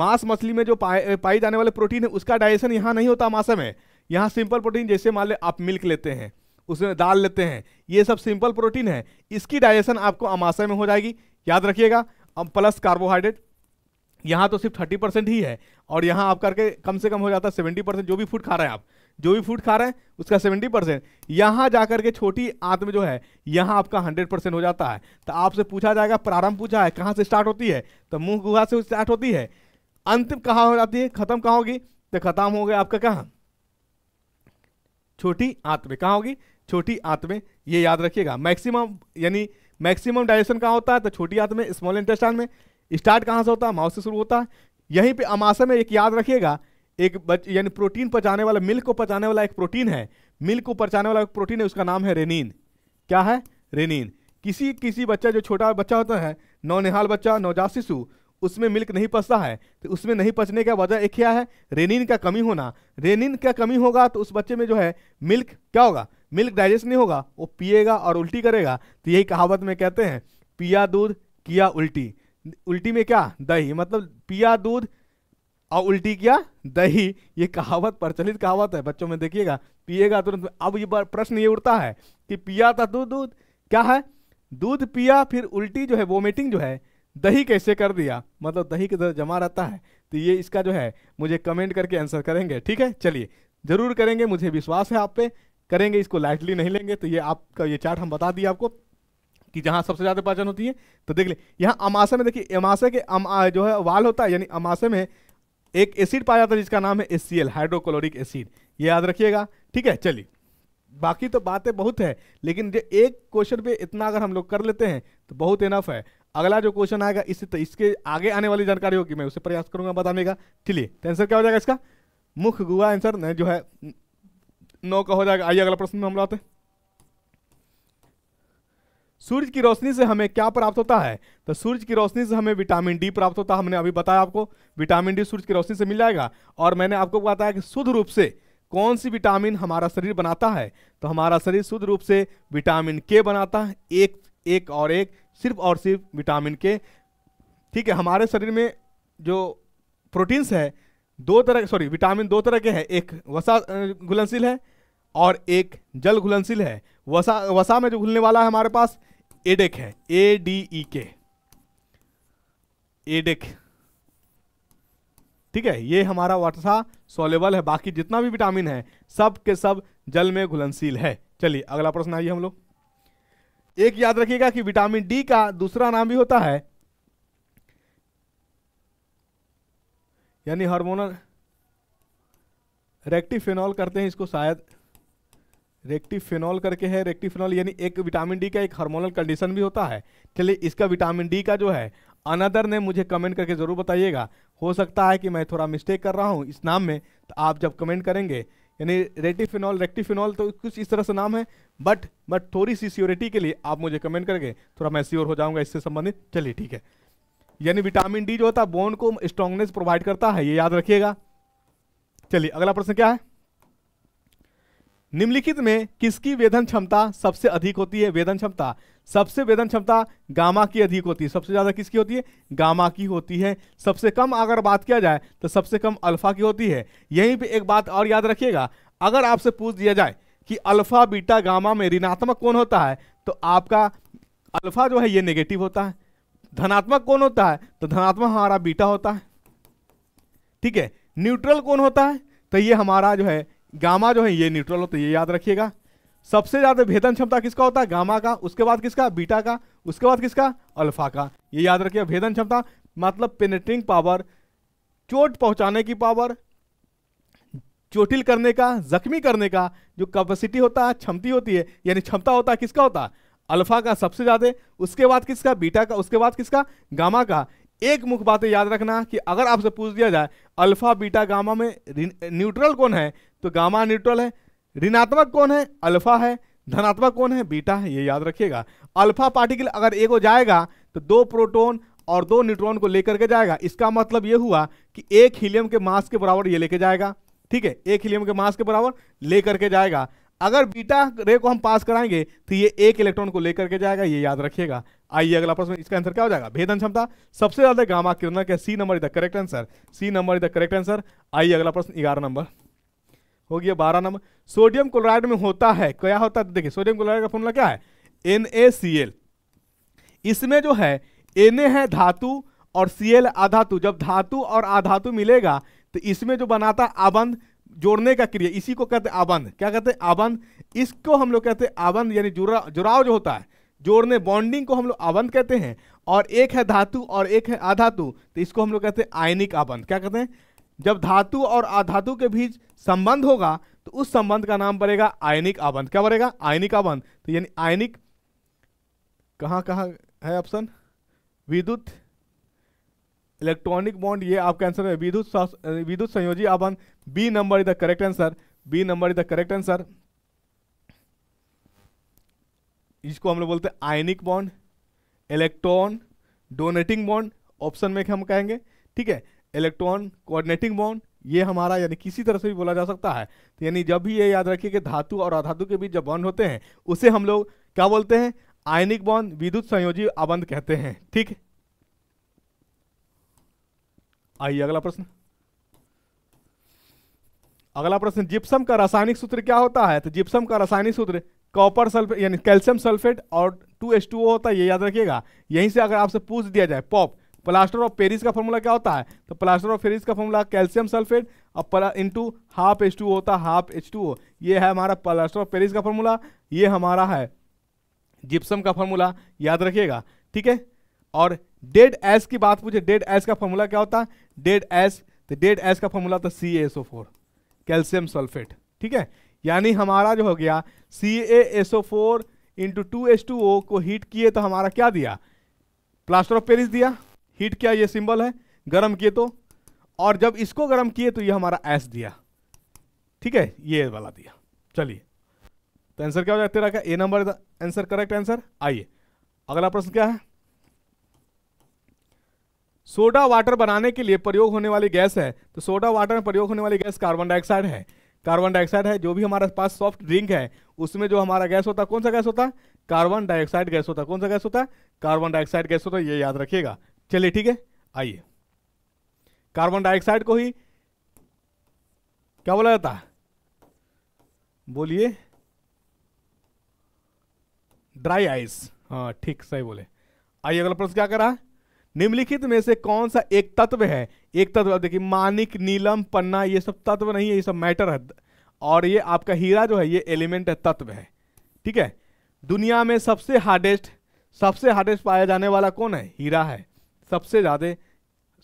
मांस मछली में जो पाए पाई जाने वाले प्रोटीन है उसका डाइजेशन यहाँ नहीं होता अमाशय में यहाँ सिंपल प्रोटीन जैसे मान ले आप मिल्क लेते हैं उसमें दाल लेते हैं ये सब सिंपल प्रोटीन है इसकी डाइजेशन आपको अमाशय में हो जाएगी याद रखिएगा अब प्लस कार्बोहाइड्रेट यहाँ तो सिर्फ थर्टी परसेंट ही है और यहाँ आप करके कम से कम हो जाता है सेवेंटी परसेंट जो भी फूड खा रहे हैं आप जो भी फूड खा रहे हैं उसका सेवेंटी परसेंट यहाँ जा करके छोटी आंत में जो है यहाँ आपका हंड्रेड परसेंट हो जाता है तो आपसे पूछा जाएगा प्रारंभ पूछा है कहाँ से स्टार्ट होती है तो मुँह गुहा से स्टार्ट होती है अंतिम कहाँ हो जाती है खत्म कहाँ होगी तो खत्म हो गया आपका कहाँ छोटी आंत में कहाँ होगी छोटी आंत में ये याद रखिएगा मैक्सिमम यानी मैक्सिमम डाइजेशन कहाँ होता है तो छोटी आंत में स्मॉल इंटेस्टाइन में स्टार्ट कहाँ से होता है माउस से शुरू होता है यहीं पे अमाशय में एक याद रखिएगा एक यानी प्रोटीन पचाने वाला मिल्क को पचाने वाला एक प्रोटीन है मिल्क को पचाने वाला एक प्रोटीन है उसका नाम है रेनिन क्या है रेनिन किसी किसी बच्चा जो छोटा बच्चा होता है नौनिहाल बच्चा नवजात शिशु उसमें मिल्क नहीं पचता है तो उसमें नहीं पचने का वजह एक क्या है रेनिन का कमी होना रेनिन का कमी होगा तो उस बच्चे में जो है मिल्क क्या होगा मिल्क डाइजेस्ट नहीं होगा वो पिएगा और उल्टी करेगा तो यही कहावत में कहते हैं पिया दूध किया उल्टी उल्टी में क्या दही मतलब पिया दूध और उल्टी किया दही ये कहावत प्रचलित कहावत है बच्चों में देखिएगा पिएगा तुरंत अब ये प्रश्न ये उठता है कि पिया था दूध दूध क्या है दूध पिया फिर उल्टी जो है वोमिटिंग जो है दही कैसे कर दिया मतलब दही के तरह जमा रहता है तो ये इसका जो है मुझे कमेंट करके आंसर करेंगे ठीक है चलिए ज़रूर करेंगे मुझे विश्वास है आप पे करेंगे इसको लाइटली नहीं लेंगे तो ये आपका ये चार्ट हम बता दिए आपको कि जहां सबसे ज़्यादा पाचन होती है तो देख ले यहाँ अमाशय में देखिए अमाशय के अम, जो है वाल होता है यानी अमाशय में एक एसिड पाया जाता है जिसका नाम है S C L hydrochloric acid ये याद रखिएगा ठीक है चलिए बाकी तो बातें बहुत है लेकिन जो एक क्वेश्चन पे इतना अगर हम लोग कर लेते हैं तो बहुत इनफ है अगला जो क्वेश्चन आएगा इससे तो इसके आगे आने वाली जानकारी होगी मैं उसे प्रयास करूंगा बताने का चलिए तो आंसर क्या हो जाएगा इसका मुख्य गुआ आंसर जो है नौ का हो जाएगा आइए अगला प्रश्न में हम लोग आते हैं सूरज की रोशनी से हमें क्या प्राप्त होता है तो सूरज की रोशनी से हमें विटामिन डी प्राप्त होता है हमने अभी बताया आपको विटामिन डी सूरज की रोशनी से मिल जाएगा और मैंने आपको बताया कि शुद्ध रूप से कौन सी विटामिन हमारा शरीर बनाता है तो हमारा शरीर शुद्ध रूप से विटामिन के बनाता है एक एक और एक सिर्फ और सिर्फ विटामिन के ठीक है हमारे शरीर में जो प्रोटीन्स है दो तरह सॉरी विटामिन दो तरह के हैं एक वसा घुलनशील है और एक जल घुलनशील है वसा वसा में जो घुलने वाला है हमारे पास एडेक है ए डी ई के एडेक ठीक है ये हमारा था सोलेबल है बाकी जितना भी विटामिन है सब के सब जल में घुलनशील है चलिए अगला प्रश्न आइए हम लोग एक याद रखिएगा कि विटामिन डी का दूसरा नाम भी होता है यानी हार्मोनल रेक्टिफेनॉल करते हैं इसको शायद रेक्टिफेनॉल करके है रेक्टिफेनॉल यानी एक विटामिन डी का एक हार्मोनल कंडीशन भी होता है चलिए इसका विटामिन डी का जो है अनदर ने मुझे कमेंट करके ज़रूर बताइएगा हो सकता है कि मैं थोड़ा मिस्टेक कर रहा हूँ इस नाम में तो आप जब कमेंट करेंगे यानी रेटिफिनॉल रेक्टिफिनॉल तो कुछ इस तरह से नाम है बट बट थोड़ी सी सियोरिटी के लिए आप मुझे कमेंट करके थोड़ा मैं श्योर हो जाऊँगा इससे संबंधित चलिए ठीक है यानी विटामिन डी जो होता है बोन को स्ट्रांगनेस प्रोवाइड करता है ये याद रखिएगा चलिए अगला प्रश्न क्या है निम्नलिखित में किसकी वेदन क्षमता सबसे अधिक होती है वेदन क्षमता सबसे वेदन क्षमता गामा की अधिक होती है सबसे ज़्यादा किसकी होती है गामा की होती है सबसे कम अगर बात किया जाए तो सबसे कम अल्फा की होती है यहीं पे एक बात और याद रखिएगा अगर आपसे पूछ दिया जाए कि अल्फा बीटा गामा में ऋणात्मक कौन होता है तो आपका अल्फा जो है ये नेगेटिव होता है धनात्मक कौन होता है तो धनात्मक हमारा बीटा होता है ठीक है न्यूट्रल कौन होता है तो ये हमारा जो है गामा जो है ये न्यूट्रल होता है ये याद रखिएगा सबसे ज़्यादा भेदन क्षमता किसका होता है गामा का उसके बाद किसका बीटा का उसके बाद किसका अल्फा का ये याद रखिएगा भेदन क्षमता मतलब पेनेट्रिंग पावर चोट पहुंचाने की पावर चोटिल करने का जख्मी करने का जो कैपेसिटी होता है क्षमती होती है यानी क्षमता होता है किसका होता है अल्फा का सबसे ज़्यादा उसके बाद किसका बीटा का उसके बाद किसका गामा का एक मुख्य बात याद रखना कि अगर आपसे पूछ दिया जाए अल्फा बीटा गामा में न्यूट्रल कौन है तो गामा न्यूट्रल है ऋणात्मक कौन है अल्फा है धनात्मक कौन है बीटा है ये याद रखिएगा अल्फा पार्टिकल अगर एक हो जाएगा तो दो प्रोटोन और दो न्यूट्रॉन को लेकर के जाएगा इसका मतलब ये हुआ कि एक हीलियम के मास के बराबर ये लेके जाएगा ठीक है एक हीलियम के मास के बराबर लेकर के जाएगा अगर बीटा रे को हम पास कराएंगे तो ये एक इलेक्ट्रॉन को लेकर के जाएगा ये याद रखिएगा आइए अगला प्रश्न इसका आंसर क्या हो जाएगा भेदन क्षमता सबसे ज्यादा गामा किरण का C number is the correct answer C number is the correct answer आइए अगला प्रश्न ग्यारह नंबर हो गया बारह नंबर सोडियम क्लोराइड में होता है क्या होता है देखिए सोडियम क्लोराइड का फॉर्मूला क्या है एन इसमें जो है एन है धातु और सी एल अधातु जब धातु और आधातु मिलेगा तो इसमें जो बनाता आबंध जोड़ने का क्रिया इसी को कहते हैं आबंध क्या कहते हैं आबंध इसको हम लोग कहते हैं आबंध यानी जुड़ा जुड़ाव जो होता है जोड़ने बॉन्डिंग को हम लोग आबंध कहते हैं और एक है धातु और एक है आधातु तो इसको हम लोग कहते हैं आयनिक आबंध क्या कहते हैं जब धातु और आधातु के बीच संबंध होगा तो उस संबंध का नाम पड़ेगा आयनिक आबंध क्या पड़ेगा आयनिक आबंध तो यानी आयनिक कहाँ कहाँ है ऑप्शन विद्युत इलेक्ट्रॉनिक बॉन्ड ये आपका आंसर है विद्युत विद्युत संयोजी आबंध B number is the correct answer B number is the correct answer इसको हम लोग बोलते हैं ionic bond electron donating bond option में हम कहेंगे ठीक है इलेक्ट्रॉन कोऑर्डिनेटिंग बॉन्ड ये हमारा यानी किसी तरह से भी बोला जा सकता है तो यानी जब भी ये याद रखिए कि धातु और अधातु के बीच जब बॉन्ड होते हैं उसे हम लोग क्या बोलते हैं आयनिक बॉन्ड विद्युत संयोजी आबंध कहते हैं ठीक आइए अगला प्रश्न अगला प्रश्न जिप्सम का रासायनिक सूत्र क्या होता है तो जिप्सम का रासायनिक सूत्र कॉपर सल्फेट यानी कैल्शियम सल्फेट और टू एस टू ओ होता है ये याद रखिएगा यहीं से अगर आपसे पूछ दिया जाए पॉप प्लास्टर ऑफ पेरिस का फॉर्मूला क्या होता है तो प्लास्टर ऑफ पेरिस का फॉर्मूला कैल्शियम सल्फेट और इंटू हाफ एच टू होता है हाफ एच टू ओ ये है हमारा प्लास्टर ऑफ पेरिस का फॉर्मूला ये हमारा है जिप्सम का फॉर्मूला याद रखिएगा ठीक है और डेड एस की बात पूछे डेड एस का फॉर्मूला क्या होता है डेड एस तो डेड एस का फॉर्मूला था C S O four calcium sulphate ठीक है यानी हमारा जो हो गया C A S O four into two S two O को हीट किए तो हमारा क्या दिया प्लास्टर ऑफ पेरिस दिया हीट क्या ये सिंबल है गर्म किए तो और जब इसको गर्म किए तो ये हमारा एस दिया ठीक है ये वाला दिया चलिए तो आंसर क्या हो जाए तेरा क्या A number answer correct answer आइए अगला प्रश्न क्या है सोडा वाटर बनाने के लिए प्रयोग होने वाली गैस है तो सोडा वाटर में प्रयोग होने वाली गैस कार्बन डाइऑक्साइड है कार्बन डाइऑक्साइड है जो भी हमारे पास सॉफ्ट ड्रिंक है उसमें जो हमारा गैस होता है कौन सा गैस होता है कार्बन डाइऑक्साइड गैस होता है कौन सा गैस होता है कार्बन डाइऑक्साइड गैस होता है ये याद रखिएगा चलिए ठीक है आइए कार्बन डाइऑक्साइड को ही क्या बोला जाता बोलिए ड्राई आइस हाँ ठीक सही बोले आइए अगला प्रश्न क्या करा है निम्नलिखित में से कौन सा एक तत्व है एक तत्व देखिए मानिक नीलम पन्ना ये सब तत्व नहीं है ये सब मैटर है और ये आपका हीरा जो है ये एलिमेंट है तत्व है ठीक है दुनिया में सबसे हार्डेस्ट सबसे हार्डेस्ट पाया जाने वाला कौन है हीरा है सबसे ज़्यादा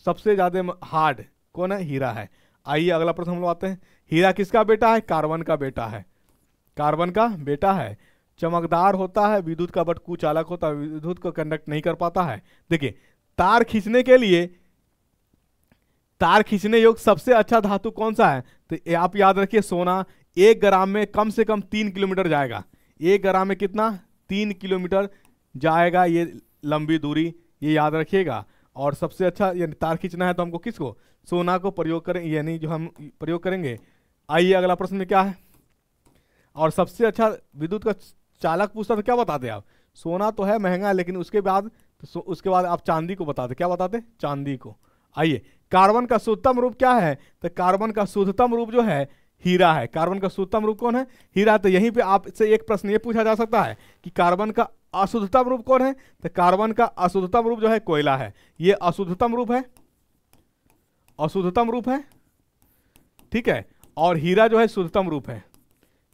सबसे ज़्यादा हार्ड कौन है हीरा है आइए अगला प्रश्न हम लोग आते हैं हीरा किसका बेटा है कार्बन का बेटा है कार्बन का बेटा है चमकदार होता है विद्युत का बट कुचालक होता है विद्युत को कंडक्ट नहीं कर पाता है देखिए तार खींचने के लिए तार खींचने योग सबसे अच्छा धातु कौन सा है तो आप याद रखिए सोना एक ग्राम में कम से कम तीन किलोमीटर जाएगा एक ग्राम में कितना तीन किलोमीटर जाएगा ये लंबी दूरी ये याद रखिएगा और सबसे अच्छा यानी तार खींचना है तो हमको किसको सोना को प्रयोग करें यानी जो हम प्रयोग करेंगे आइए अगला प्रश्न में क्या है और सबसे अच्छा विद्युत का चालक पूछता तो क्या बताते आप सोना तो है महंगा लेकिन उसके बाद तो उसके बाद आप चांदी को बताते क्या बताते चांदी को आइए कार्बन का शुद्धतम रूप क्या है तो कार्बन का शुद्धतम रूप जो है हीरा है कार्बन का शुद्धतम रूप कौन है हीरा तो यहीं पे आपसे एक प्रश्न ये पूछा जा सकता है कि कार्बन का अशुद्धतम रूप कौन है तो कार्बन का अशुद्धतम रूप जो है कोयला है ये अशुद्धतम रूप है अशुद्धतम रूप है ठीक है और हीरा जो है शुद्धतम रूप है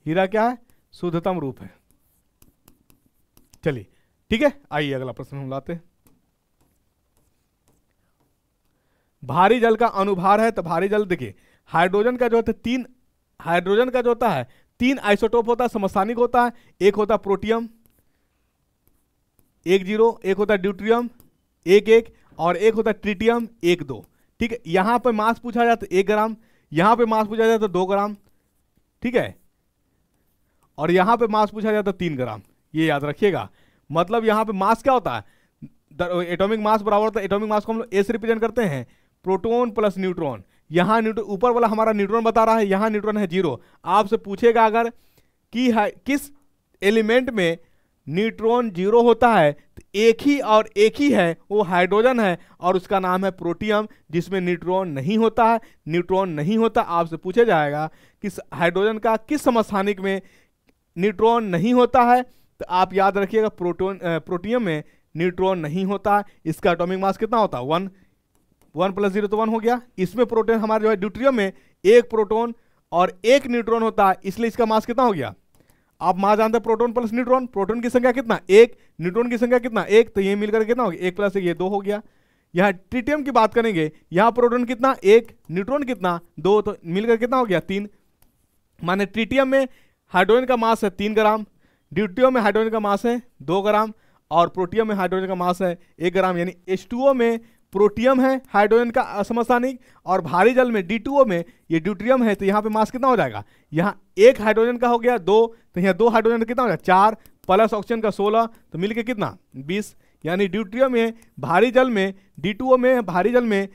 हीरा क्या है शुद्धतम रूप है चलिए ठीक है आइए अगला प्रश्न हम लाते भारी जल का अनुभार है तो भारी जल देखिए हाइड्रोजन का जो होता है तीन हाइड्रोजन का जो होता है तीन आइसोटोप होता है समस्थानिक होता है एक होता है प्रोटियम एक जीरो एक होता है ड्यूट्रियम एक एक और एक होता है ट्रिटियम एक दो ठीक है यहां पर मास पूछा जाता तो है एक ग्राम यहां पर मास पूछा जाता तो है दो ग्राम ठीक है और यहां पर मास पूछा जाता तो है तीन ग्राम ये याद रखिएगा मतलब यहाँ पे मास क्या होता है एटॉमिक मास बराबर होता है एटॉमिक मास को हम लोग एस रिप्रेजेंट करते हैं प्रोटोन प्लस न्यूट्रॉन यहाँ न्यूट्रॉन ऊपर वाला हमारा न्यूट्रॉन बता रहा है यहाँ न्यूट्रॉन है जीरो आपसे पूछेगा अगर कि है किस एलिमेंट में न्यूट्रॉन जीरो होता है तो एक ही और एक ही है वो हाइड्रोजन है और उसका नाम है प्रोटियम जिसमें न्यूट्रॉन नहीं होता है न्यूट्रॉन नहीं होता आपसे पूछा जाएगा कि हाइड्रोजन का किस समस्थानिक में न्यूट्रॉन नहीं होता है तो आप याद रखिएगा प्रोटोन प्रोटियम में न्यूट्रॉन नहीं होता इसका एटॉमिक मास कितना होता है वन वन प्लस जीरो तो वन हो गया इसमें प्रोटोन हमारे जो है ड्यूट्रियम में एक प्रोटोन और एक न्यूट्रॉन होता है इसलिए इसका मास कितना हो गया आप मास जानते हैं प्रोटोन प्लस न्यूट्रॉन प्रोटोन की संख्या कितना एक न्यूट्रॉन की संख्या कितना एक तो ये मिलकर कितना हो गया एक प्लस ये दो हो गया यहाँ ट्रिटियम की बात करेंगे यहाँ प्रोटोन कितना एक न्यूट्रॉन कितना दो तो मिलकर कितना हो गया तीन माने ट्रिटियम में हाइड्रोजन का मास है तीन ग्राम ड्यूटियों में हाइड्रोजन का मास है दो ग्राम और प्रोटियम में हाइड्रोजन का मास है एक ग्राम यानी एच में प्रोटियम है हाइड्रोजन का असमस्थानिक और भारी जल में डी में ये ड्यूट्रियम है तो यहाँ पे मास कितना हो जाएगा यहाँ एक हाइड्रोजन का हो गया दो तो यहाँ दो हाइड्रोजन कितना हो जाएगा चार प्लस ऑक्सीजन का सोलह तो मिल के कितना बीस यानी ड्यूट्रियम में भारी जल में डी में भारी जल में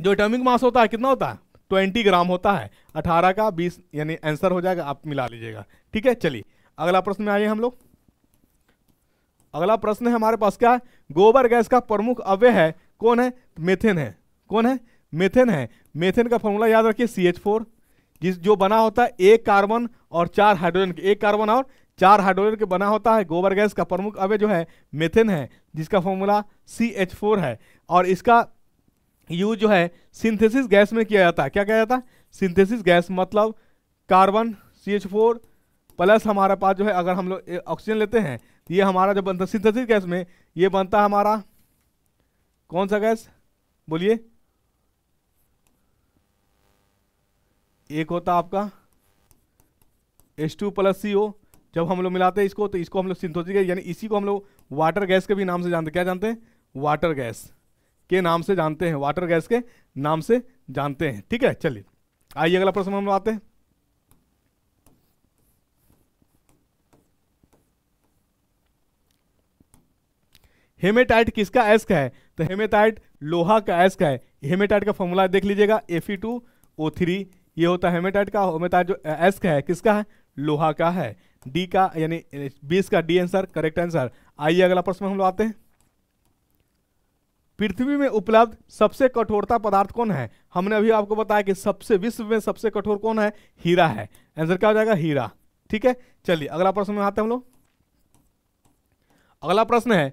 जो एटॉमिक मास होता है कितना होता है ट्वेंटी ग्राम होता है अठारह का बीस यानी आंसर हो जाएगा आप मिला लीजिएगा ठीक है चलिए अगला प्रश्न में आइए हम लोग अगला प्रश्न है हमारे पास क्या है गोबर गैस का प्रमुख अव्य है कौन है मेथेन है कौन है मेथेन है मेथेन का फॉर्मूला याद रखिए सी एच फोर जिस जो बना होता है एक कार्बन और चार हाइड्रोजन के एक कार्बन और चार हाइड्रोजन के बना होता है गोबर गैस का प्रमुख अवय जो है मेथेन है जिसका फॉर्मूला सी एच फोर है और इसका यूज जो है सिंथेसिस गैस में किया जाता है क्या किया जाता है सिंथेसिस गैस मतलब carbon C H four plus हमारे पास जो है अगर हम लोग ऑक्सीजन लेते हैं तो ये हमारा जो बनता सिंथेसिस गैस में ये बनता है हमारा कौन सा गैस बोलिए एक होता आपका S two plus C O जब हम लोग मिलाते हैं इसको तो इसको हम लोग सिंथोसिस गैस यानी इसी को हम लोग वाटर गैस के भी नाम से जानते क्या जानते हैं वाटर गैस के नाम से जानते हैं वाटर गैस के नाम से जानते हैं ठीक है चलिए आइए अगला प्रश्न हम लोग आते हैं हेमेटाइट किसका एस्क है तो हेमेटाइट लोहा का एस्क है हेमेटाइट का फॉर्मूला देख लीजिएगा F E two O three ये होता है हेमेटाइट का हेमेटाइट जो एस्क है किसका है लोहा का है डी का यानी बीस का डी आंसर करेक्ट आंसर आइए अगला प्रश्न हम लोग आते हैं पृथ्वी में उपलब्ध सबसे कठोरता पदार्थ कौन है हमने अभी आपको बताया कि सबसे विश्व में सबसे कठोर कौन है हीरा है आंसर क्या हो जाएगा हीरा ठीक है चलिए अगला प्रश्न में आते हैं हम लोग अगला प्रश्न है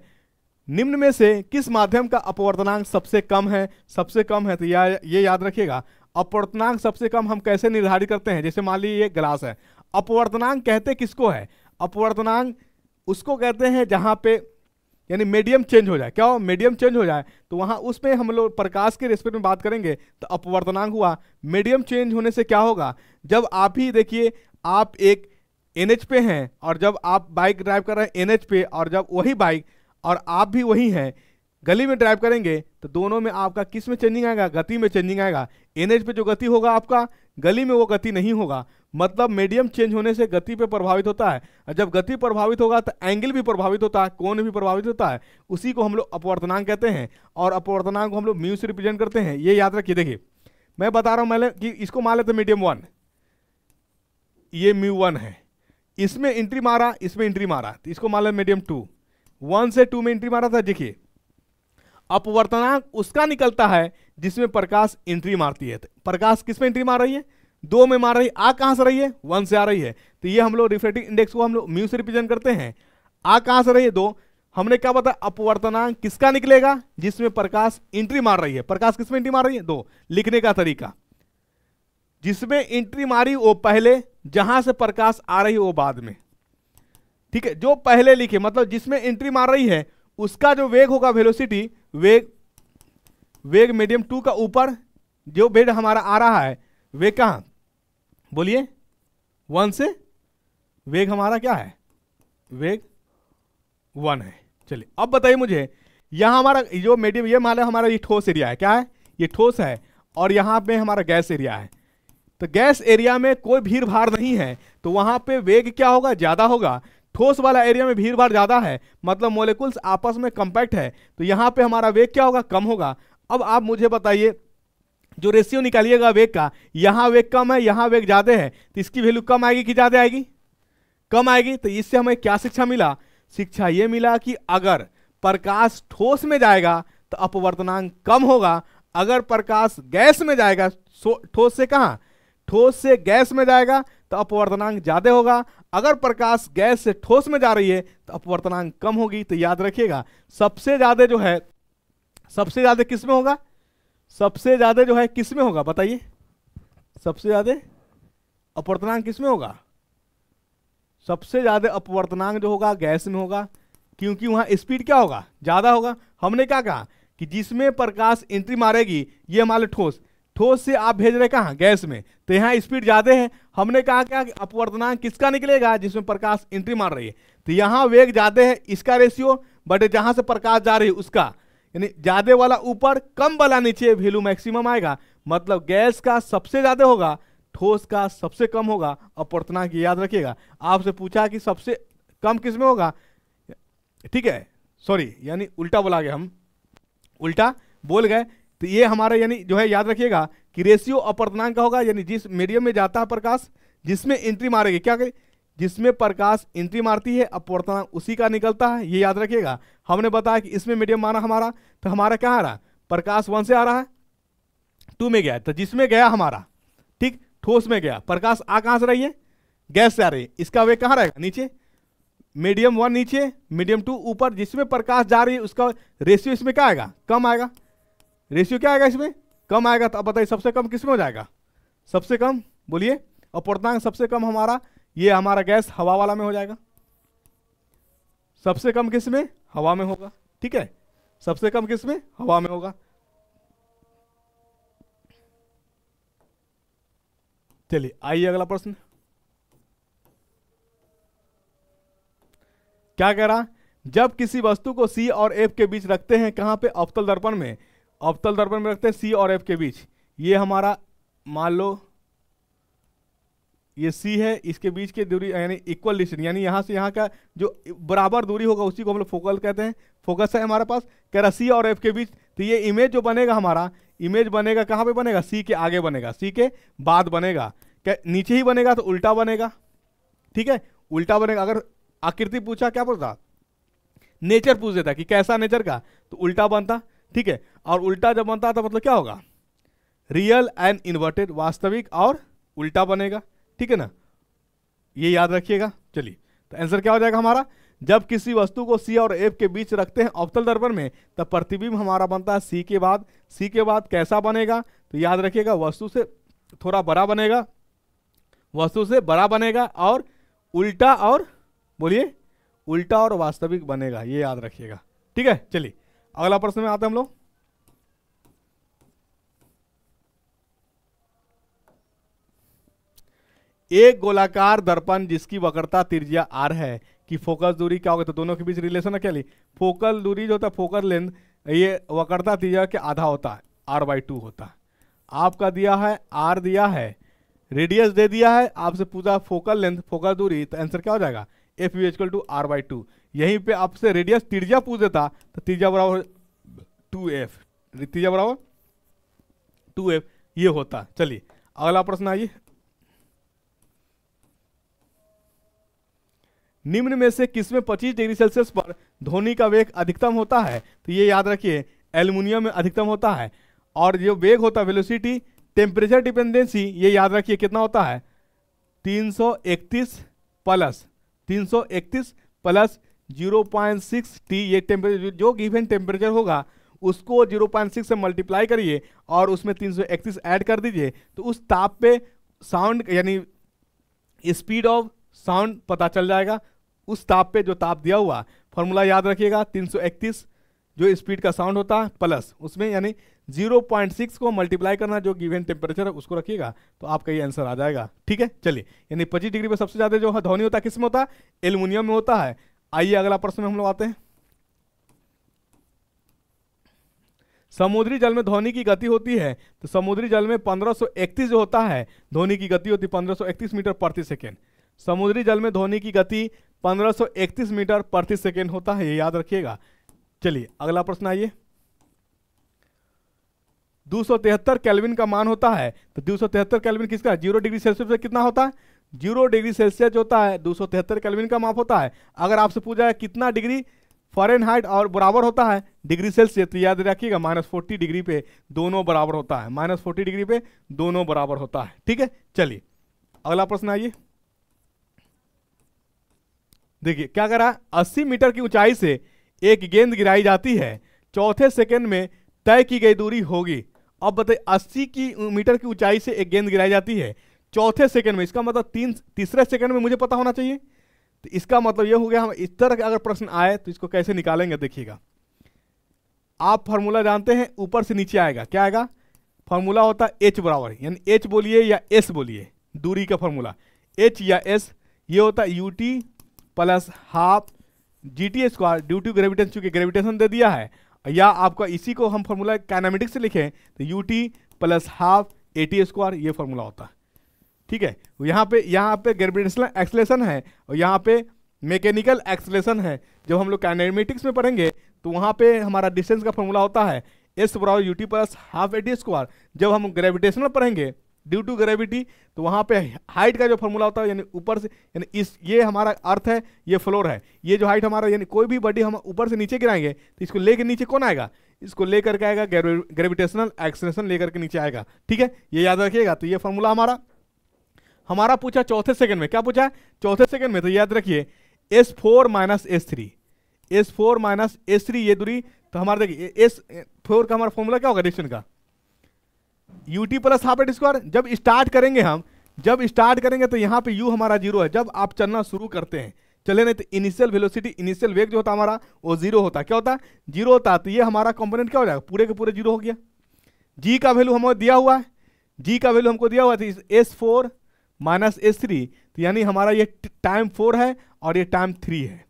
निम्न में से किस माध्यम का अपवर्तनांक सबसे कम है सबसे कम है तो या, ये याद रखिएगा अपवर्तनांक सबसे कम हम कैसे निर्धारित करते हैं जैसे मान लीजिए ये ग्लास है अपवर्तनांक कहते किसको है अपवर्तनांक उसको कहते हैं जहाँ पे यानी मीडियम चेंज हो जाए क्या हो मीडियम चेंज हो जाए तो वहाँ उसमें हम लोग प्रकाश के रेस्पेक्ट में बात करेंगे तो अपवर्तनांक हुआ मीडियम चेंज होने से क्या होगा जब आप ही देखिए आप एक एन पे हैं और जब आप बाइक ड्राइव कर रहे हैं एनएच पे और जब वही बाइक और आप भी वही हैं गली में ड्राइव करेंगे तो दोनों में आपका किस में चेंजिंग आएगा गति में चेंजिंग आएगा एन पे जो गति होगा आपका गली में वो गति नहीं होगा मतलब मीडियम चेंज होने से गति पे प्रभावित होता है और जब गति प्रभावित होगा तो एंगल भी प्रभावित होता है कोण भी प्रभावित होता है उसी को हम लोग अपवर्तनांक कहते हैं और अपवर्तनांक को हम लोग म्यू से रिप्रेजेंट करते हैं ये याद रखिए देखिए मैं बता रहा हूँ मैंने कि इसको मान लेते मीडियम वन ये म्यू वन है इसमें एंट्री मारा इसमें एंट्री मारा तो इसको मान लें मीडियम टू वन से टू में एंट्री मारा था देखिए अपवर्तनांक उसका निकलता है जिसमें प्रकाश एंट्री मारती है प्रकाश किसमें एंट्री मार रही है दो में मार रही आ कहां से रही है वन से आ रही है तो ये हम लोग रिफ्लेक्टिंग इंडेक्स को हम लोग म्यू से रिप्रेजेंट करते हैं आ कहां से रही है दो हमने क्या बताया अपवर्तनांक किसका निकलेगा जिसमें प्रकाश एंट्री मार रही है प्रकाश किसमें एंट्री मार रही है दो लिखने का तरीका जिसमें एंट्री मारी वो पहले जहां से प्रकाश आ रही वो बाद में ठीक है जो पहले लिखे मतलब जिसमें एंट्री मार रही है उसका जो वेग होगा वेलोसिटी वेग वेग मीडियम टू का ऊपर जो वेग हमारा आ रहा है वेग कहा बोलिए वन से वेग हमारा क्या है वेग वन है चलिए अब बताइए मुझे यहां हमारा जो मीडियम ये मान लो हमारा ये ठोस एरिया है क्या है ये ठोस है और यहाँ पे हमारा गैस एरिया है तो गैस एरिया में कोई भीड़ भाड़ नहीं है तो वहां पे वेग क्या होगा ज़्यादा होगा ठोस वाला एरिया में भीड़ भाड़ ज़्यादा है मतलब मोलिकुल्स आपस में कंपैक्ट है तो यहाँ पे हमारा वेग क्या होगा कम होगा अब आप मुझे बताइए जो रेशियो निकालिएगा वेग का यहाँ वेग कम है यहाँ वेग ज़्यादा है तो इसकी वैल्यू कम आएगी कि ज़्यादा आएगी कम आएगी तो इससे हमें क्या शिक्षा मिला शिक्षा ये मिला कि अगर प्रकाश ठोस में जाएगा तो अपवर्तनांक कम होगा अगर प्रकाश गैस में जाएगा ठोस से कहाँ ठोस से गैस में जाएगा तो अपवर्तनांक ज़्यादा होगा अगर प्रकाश गैस से ठोस में जा रही है तो अपवर्तनांक कम होगी तो याद रखिएगा सबसे ज्यादा जो है सबसे ज्यादा किस में होगा सबसे ज्यादा जो है किस में होगा बताइए सबसे ज्यादा अपवर्तनांक किस में होगा सबसे ज्यादा अपवर्तनांक जो होगा गैस में होगा क्योंकि वहां स्पीड क्या होगा ज्यादा होगा हमने क्या कहा कि जिसमें प्रकाश एंट्री मारेगी ये मान लो ठोस ठोस से आप भेज रहे कहाँ गैस में तो यहाँ स्पीड ज़्यादा है हमने कहा क्या कि अपवर्तनांक किसका निकलेगा जिसमें प्रकाश एंट्री मार रही है तो यहाँ वेग ज़्यादा है इसका रेशियो बट जहाँ से प्रकाश जा रही है उसका यानी ज़्यादा वाला ऊपर कम वाला नीचे वेल्यू मैक्सिमम आएगा मतलब गैस का सबसे ज़्यादा होगा ठोस का सबसे कम होगा अपवर्तनांक याद रखिएगा आपसे पूछा कि सबसे कम किस में होगा ठीक है सॉरी यानी उल्टा बोला गया हम उल्टा बोल गए तो ये हमारा यानी जो है याद रखिएगा कि रेशियो अपवर्तनांक का होगा यानी जिस मीडियम में जाता है प्रकाश जिसमें एंट्री मारेगी क्या करें जिसमें प्रकाश एंट्री मारती है अपवर्तनांक उसी का निकलता है ये याद रखिएगा हमने बताया कि इसमें मीडियम माना हमारा तो हमारा क्या आ रहा प्रकाश वन से आ रहा है टू में गया तो जिसमें गया हमारा ठीक ठोस में गया प्रकाश आ कहाँ से रही है गैस से आ रही है इसका वे कहाँ रहेगा नीचे मीडियम वन नीचे मीडियम टू ऊपर जिसमें प्रकाश जा रही है उसका रेशियो इसमें क्या आएगा कम आएगा रेशियो क्या आएगा इसमें कम आएगा तो अब बताइए सबसे कम किस में हो जाएगा सबसे कम बोलिए अपूर्णांक सबसे कम हमारा ये हमारा गैस हवा वाला में हो जाएगा सबसे कम किस में हवा में होगा ठीक है सबसे कम किस में हवा में होगा चलिए आइए अगला प्रश्न क्या कह रहा जब किसी वस्तु को सी और एफ के बीच रखते हैं कहां पे अवतल दर्पण में अवतल दर्पण में रखते हैं सी और एफ के बीच ये हमारा मान लो ये सी है इसके बीच की दूरी यानी इक्वल डिस्टेंस यानी यहाँ से यहाँ का जो बराबर दूरी होगा उसी को हम लोग फोकल कहते हैं फोकस है हमारे पास कह रहा सी और एफ के बीच तो ये इमेज जो बनेगा हमारा इमेज बनेगा कहाँ पे बनेगा सी के आगे बनेगा सी के बाद बनेगा क्या नीचे ही बनेगा तो उल्टा बनेगा ठीक है उल्टा बनेगा अगर आकृति पूछा क्या बोलता नेचर पूछ देता कि कैसा नेचर का तो उल्टा बनता ठीक है और उल्टा जब बनता है तो मतलब क्या होगा रियल एंड इन्वर्टेड वास्तविक और उल्टा बनेगा ठीक है ना ये याद रखिएगा चलिए तो आंसर क्या हो जाएगा हमारा जब किसी वस्तु को सी और एफ के बीच रखते हैं अवतल दर्पण में तब प्रतिबिंब हमारा बनता है सी के बाद सी के बाद कैसा बनेगा तो याद रखिएगा वस्तु से थोड़ा बड़ा बनेगा वस्तु से बड़ा बनेगा और उल्टा और बोलिए उल्टा और वास्तविक बनेगा ये याद रखिएगा ठीक है चलिए अगला प्रश्न में आते हैं हम लोग एक गोलाकार दर्पण जिसकी वक्रता त्रिज्या आर है कि फोकस दूरी क्या होगी तो दोनों के बीच रिलेशन है क्या ली फोकल दूरी जो होता है फोकल लेंथ ये वक्रता त्रिज्या के आधा होता है आर बाई टू होता है आपका दिया है आर दिया है रेडियस दे दिया है आपसे पूछा फोकल लेंथ फोकल दूरी तो आंसर क्या हो जाएगा F U equal to R by two यहीं पर आपसे रेडियस त्रिज्या पूछ देता तो त्रिज्या बराबर टू एफ त्रिज्या बराबर टू एफ ये होता चलिए अगला प्रश्न आइए निम्न में से किसमें 25 डिग्री सेल्सियस पर ध्वनि का वेग अधिकतम होता है तो ये याद रखिए एल्यूमिनियम में अधिकतम होता है और जो वेग होता है वेलोसिटी टेम्परेचर डिपेंडेंसी ये याद रखिए कितना होता है 331 प्लस 331 प्लस 0.6 टी ये टेम्परेचर जो गिवन टेम्परेचर होगा उसको 0.6 से मल्टीप्लाई करिए और उसमें 331 ऐड कर दीजिए तो उस ताप पे साउंड यानी स्पीड ऑफ साउंड पता चल जाएगा उस ताप पे जो ताप दिया हुआ फॉर्मूला याद रखिएगा 331 जो स्पीड का साउंड होता है प्लस उसमें यानी 0.6 को मल्टीप्लाई करना जो गिवन टेम्परेचर है उसको रखिएगा तो आपका ये आंसर आ जाएगा ठीक है चलिए यानी पच्चीस डिग्री पर सबसे ज़्यादा जो है ध्वनि होता है किस होता है एल्यूमिनियम में होता है आइए अगला प्रश्न हम लोग आते हैं समुद्री जल में ध्वनि की गति होती है तो समुद्री जल में 1531 जो होता है ध्वनि की गति होती है 1531 मीटर प्रति सेकेंड समुद्री जल में ध्वनि की गति 1531 मीटर प्रति सेकेंड होता है ये याद रखिएगा चलिए अगला प्रश्न आइए 273 केल्विन का मान होता है तो 273 केल्विन किसका जीरो डिग्री सेल्सियस से कितना होता है जीरो डिग्री सेल्सियस होता है 273 केल्विन का माप होता है अगर आपसे पूछा है कितना डिग्री फॉरेनहाइट और बराबर होता है डिग्री सेल्सियस तो याद रखिएगा माइनस फोर्टी डिग्री पे दोनों बराबर होता है माइनस फोर्टी डिग्री पे दोनों बराबर होता है ठीक है चलिए अगला प्रश्न आइए देखिए क्या करा 80 मीटर की ऊंचाई से एक गेंद गिराई जाती है चौथे सेकंड में तय की गई दूरी होगी अब बताइए अस्सी की मीटर की ऊंचाई से एक गेंद गिराई जाती है चौथे सेकंड में इसका मतलब तीन तीसरे सेकंड में मुझे पता होना चाहिए तो इसका मतलब यह हो गया हम इस तरह के अगर प्रश्न आए तो इसको कैसे निकालेंगे देखिएगा आप फार्मूला जानते हैं ऊपर से नीचे आएगा क्या आएगा फार्मूला होता है एच बराबर यानी एच बोलिए या एस बोलिए दूरी का फार्मूला एच या एस ये होता है U T plus half G T square due to gravitation चूंकि ग्रेविटेशन दे दिया है या आपका इसी को हम फॉर्मूला कैनामेटिक से लिखें तो U T plus half A T square ये फॉर्मूला होता है ठीक है तो यहाँ पे यहाँ पे ग्रेविटेशनल एक्सलेशन है और यहाँ पे मैकेनिकल एक्सलेशन है जब हम लोग कैनामेटिक्स में पढ़ेंगे तो वहाँ पे हमारा डिस्टेंस का फॉर्मूला होता है एस बराबर U T plus half A T square जब हम ग्रेविटेशनल पढ़ेंगे ड्यू टू ग्रेविटी तो वहाँ पे हाइट का जो फॉर्मूला होता है यानी ऊपर से यानी इस ये हमारा अर्थ है ये फ्लोर है ये जो हाइट हमारा यानी कोई भी बॉडी हम ऊपर से नीचे गिराएंगे तो इसको लेकर नीचे कौन आएगा इसको लेकर के आएगा ग्रेविटेशनल एक्सलेशन लेकर के नीचे आएगा ठीक है ये याद रखिएगा तो ये फॉर्मूला हमारा हमारा पूछा चौथे सेकंड में क्या पूछा है चौथे सेकंड में तो याद रखिए S four minus S three S four minus S three ये दूरी तो हमारा देखिए एस फोर का हमारा फॉर्मूला क्या होगा डिस्टेंस का U T plus half A T square जब स्टार्ट करेंगे हम जब स्टार्ट करेंगे तो यहाँ पे यू हमारा जीरो है जब आप चलना शुरू करते हैं चले नहीं तो इनिशियल वेलोसिटी इनिशियल वेग जो होता हमारा वो जीरो होता क्या होता जीरो होता तो ये हमारा कंपोनेंट क्या हो जाएगा पूरे के पूरे जीरो हो गया जी का वैल्यू हमें दिया हुआ है जी का वैल्यू हमको दिया हुआ था S four minus S three तो यानी हमारा ये टाइम फोर है और ये टाइम थ्री है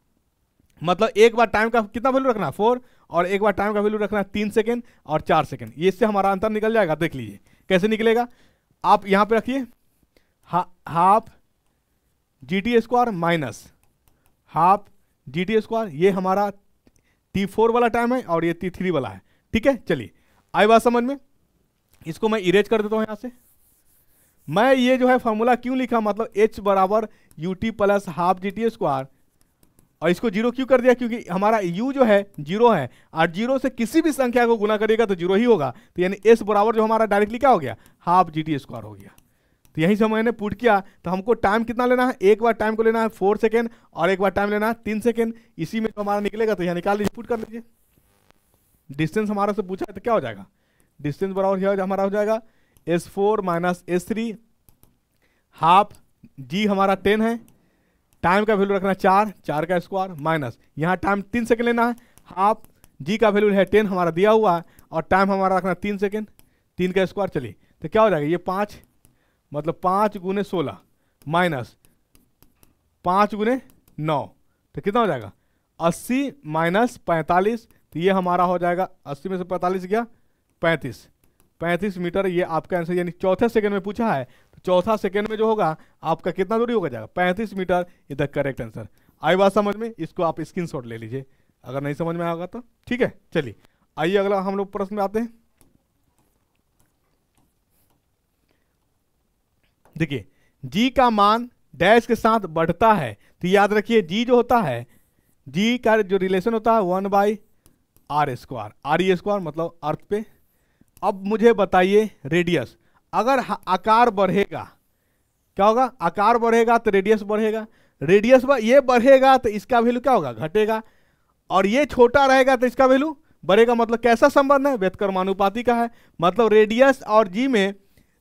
मतलब एक बार टाइम का कितना वैल्यू रखना है फोर और एक बार टाइम का वैल्यू रखना है तीन सेकेंड और चार सेकेंड ये इससे हमारा अंतर निकल जाएगा देख लीजिए कैसे निकलेगा आप यहाँ पे रखिए हा, half G T square minus half G T square ये हमारा टी फोर वाला टाइम है और ये टी थ्री वाला है ठीक है चलिए आई बात समझ में इसको मैं इरेज कर देता हूँ यहाँ से मैं ये जो है फॉर्मूला क्यों लिखा मतलब एच बराबर U T plus half G T square और इसको जीरो क्यों कर दिया क्योंकि हमारा यू जो है जीरो है और जीरो से किसी भी संख्या को गुना करेगा तो जीरो ही होगा तो यानी एस बराबर जो हमारा डायरेक्टली क्या हो गया हाफ जी टी स्क्वायर हो गया तो यहीं से मैंने पुट किया तो हमको टाइम कितना लेना है एक बार टाइम को लेना है फोर सेकेंड और एक बार टाइम लेना है तीन सेकेंड इसी में जो हमारा निकलेगा तो यहाँ निकाल लीजिए पुट कर लीजिए डिस्टेंस हमारा से पूछा है तो क्या हो जाएगा डिस्टेंस बराबर हमारा हो जाएगा S four minus S three half G हमारा टेन है टाइम का वैल्यू रखना चार चार का स्क्वायर माइनस यहाँ टाइम तीन सेकेंड लेना है हाफ जी का वैल्यू है टेन हमारा दिया हुआ है और टाइम हमारा रखना तीन सेकेंड तीन का स्क्वायर चलिए तो क्या हो जाएगा ये पाँच मतलब पाँच गुने सोलह माइनस पाँच गुने नौ तो कितना हो जाएगा अस्सी माइनस पैंतालीस तो ये हमारा हो जाएगा अस्सी में से पैंतालीस गया पैंतीस पैंतीस मीटर ये आपका आंसर यानी चौथे सेकंड में पूछा है चौथा सेकेंड में जो होगा आपका कितना दूरी होगा जाएगा पैंतीस metre is the correct answer आई बात समझ में इसको आप स्क्रीन ले लीजिए अगर नहीं समझ में आएगा तो ठीक है चलिए आइए अगला हम लोग प्रश्न में आते हैं देखिए जी का मान डैश के साथ बढ़ता है तो याद रखिए जी जो होता है जी का जो रिलेशन होता है one by R square R E square मतलब अर्थ पे अब मुझे बताइए रेडियस अगर आकार बढ़ेगा क्या होगा आकार बढ़ेगा तो रेडियस बढ़ेगा रेडियस बढ़, ये बढ़ेगा तो इसका वैल्यू क्या होगा घटेगा और ये छोटा रहेगा तो इसका वैल्यू बढ़ेगा मतलब कैसा संबंध है व्यतकर्मानुपाती का है मतलब रेडियस और जी में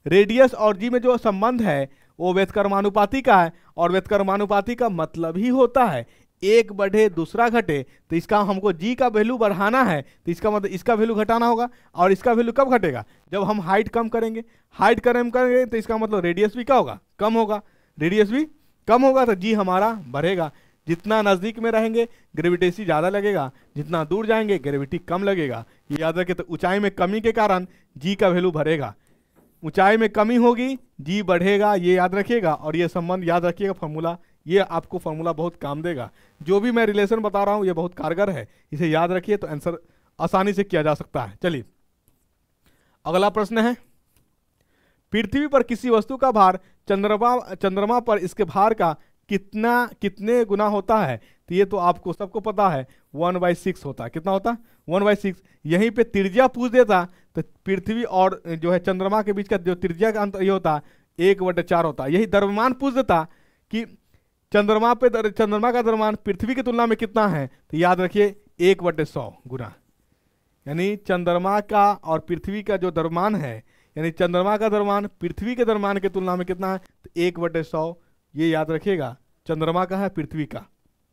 रेडियस और जी में जो संबंध है वो व्यतकर्मानुपाती का है और व्यतकर्मानुपाती का मतलब ही होता है एक बढ़े दूसरा घटे तो इसका हमको जी का वैल्यू बढ़ाना है तो इसका मतलब इसका वैल्यू घटाना होगा और इसका वैल्यू कब घटेगा जब हम हाइट कम करेंगे हाइट कम करेंगे तो इसका मतलब रेडियस भी क्या होगा कम होगा रेडियस भी कम होगा तो जी हमारा बढ़ेगा जितना नज़दीक में रहेंगे ग्रेविटेसी ज़्यादा लगेगा जितना दूर जाएंगे ग्रेविटी कम लगेगा ये याद रखें तो ऊंचाई में कमी के कारण जी का वैल्यू बढ़ेगा ऊंचाई में कमी होगी जी बढ़ेगा ये याद रखिएगा और ये संबंध याद रखिएगा फॉर्मूला ये आपको फॉर्मूला बहुत काम देगा जो भी मैं रिलेशन बता रहा हूँ ये बहुत कारगर है इसे याद रखिए तो आंसर आसानी से किया जा सकता है चलिए अगला प्रश्न है पृथ्वी पर किसी वस्तु का भार चंद्रमा चंद्रमा पर इसके भार का कितना कितने गुना होता है तो ये तो आपको सबको पता है वन बाई सिक्स होता है कितना होता वन बाई सिक्स यहीं पे त्रिज्या पूछ देता तो पृथ्वी और जो है चंद्रमा के बीच का जो त्रिज्या का अंतर ये होता एक बटे चार होता यही द्रव्यमान पूछ देता कि चंद्रमा पे दर चंद्रमा का द्रव्यमान पृथ्वी की तुलना में कितना है तो याद रखिए एक बटे सौ गुना यानी चंद्रमा का और पृथ्वी का जो द्रव्यमान है यानी चंद्रमा का द्रव्यमान पृथ्वी के द्रव्यमान की तुलना में कितना है तो एक बटे सौ ये याद रखिएगा चंद्रमा का है पृथ्वी का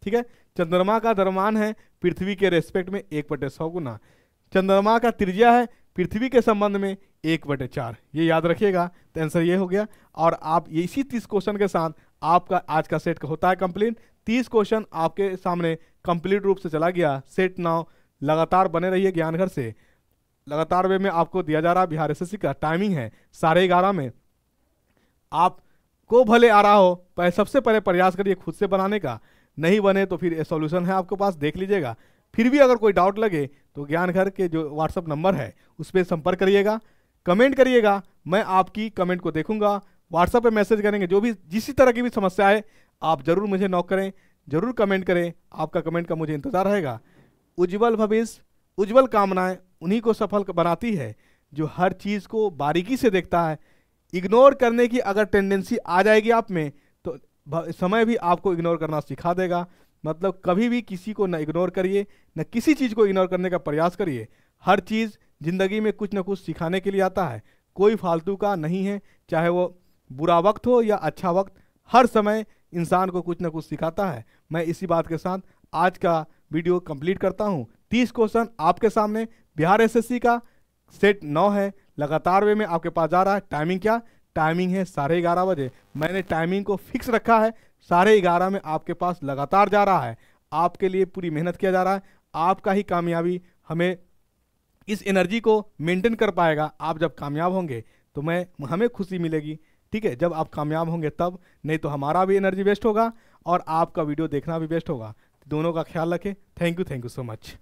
ठीक है चंद्रमा का द्रव्यमान है पृथ्वी के रेस्पेक्ट में एक बटे सौ गुना चंद्रमा का त्रिज्या है पृथ्वी के संबंध में एक बटे चार ये याद रखिएगा तो आंसर ये हो गया और आप इसी तीस क्वेश्चन के साथ आपका आज का सेट होता है कंप्लीट तीस क्वेश्चन आपके सामने कंप्लीट रूप से चला गया सेट नाव लगातार बने रहिए ज्ञान घर से लगातार वे में आपको दिया जा रहा बिहार एस का टाइमिंग है साढ़े ग्यारह में आप को भले आ रहा हो पर सबसे पहले प्रयास करिए खुद से बनाने का नहीं बने तो फिर सॉल्यूशन है आपके पास देख लीजिएगा फिर भी अगर कोई डाउट लगे तो ज्ञान घर के जो व्हाट्सअप नंबर है उस पर संपर्क करिएगा कमेंट करिएगा मैं आपकी कमेंट को देखूंगा व्हाट्सएप पे मैसेज करेंगे जो भी जिस तरह की भी समस्या है आप ज़रूर मुझे नॉक करें ज़रूर कमेंट करें आपका कमेंट का मुझे इंतज़ार रहेगा उज्जवल भविष्य उज्जवल कामनाएं उन्हीं को सफल बनाती है जो हर चीज़ को बारीकी से देखता है इग्नोर करने की अगर टेंडेंसी आ जाएगी आप में तो समय भी आपको इग्नोर करना सिखा देगा मतलब कभी भी किसी को ना इग्नोर करिए न किसी चीज़ को इग्नोर करने का प्रयास करिए हर चीज़ ज़िंदगी में कुछ ना कुछ सिखाने के लिए आता है कोई फालतू का नहीं है चाहे वो बुरा वक्त हो या अच्छा वक्त हर समय इंसान को कुछ ना कुछ सिखाता है मैं इसी बात के साथ आज का वीडियो कंप्लीट करता हूँ तीस क्वेश्चन आपके सामने बिहार एसएससी का सेट नौ है लगातार वे में आपके पास जा रहा है टाइमिंग क्या टाइमिंग है साढ़े ग्यारह बजे मैंने टाइमिंग को फिक्स रखा है साढ़े ग्यारह में आपके पास लगातार जा रहा है आपके लिए पूरी मेहनत किया जा रहा है आपका ही कामयाबी हमें इस एनर्जी को मेंटेन कर पाएगा आप जब कामयाब होंगे तो मैं हमें खुशी मिलेगी ठीक है जब आप कामयाब होंगे तब नहीं तो हमारा भी एनर्जी वेस्ट होगा और आपका वीडियो देखना भी वेस्ट होगा दोनों का ख्याल रखें thank you thank you so much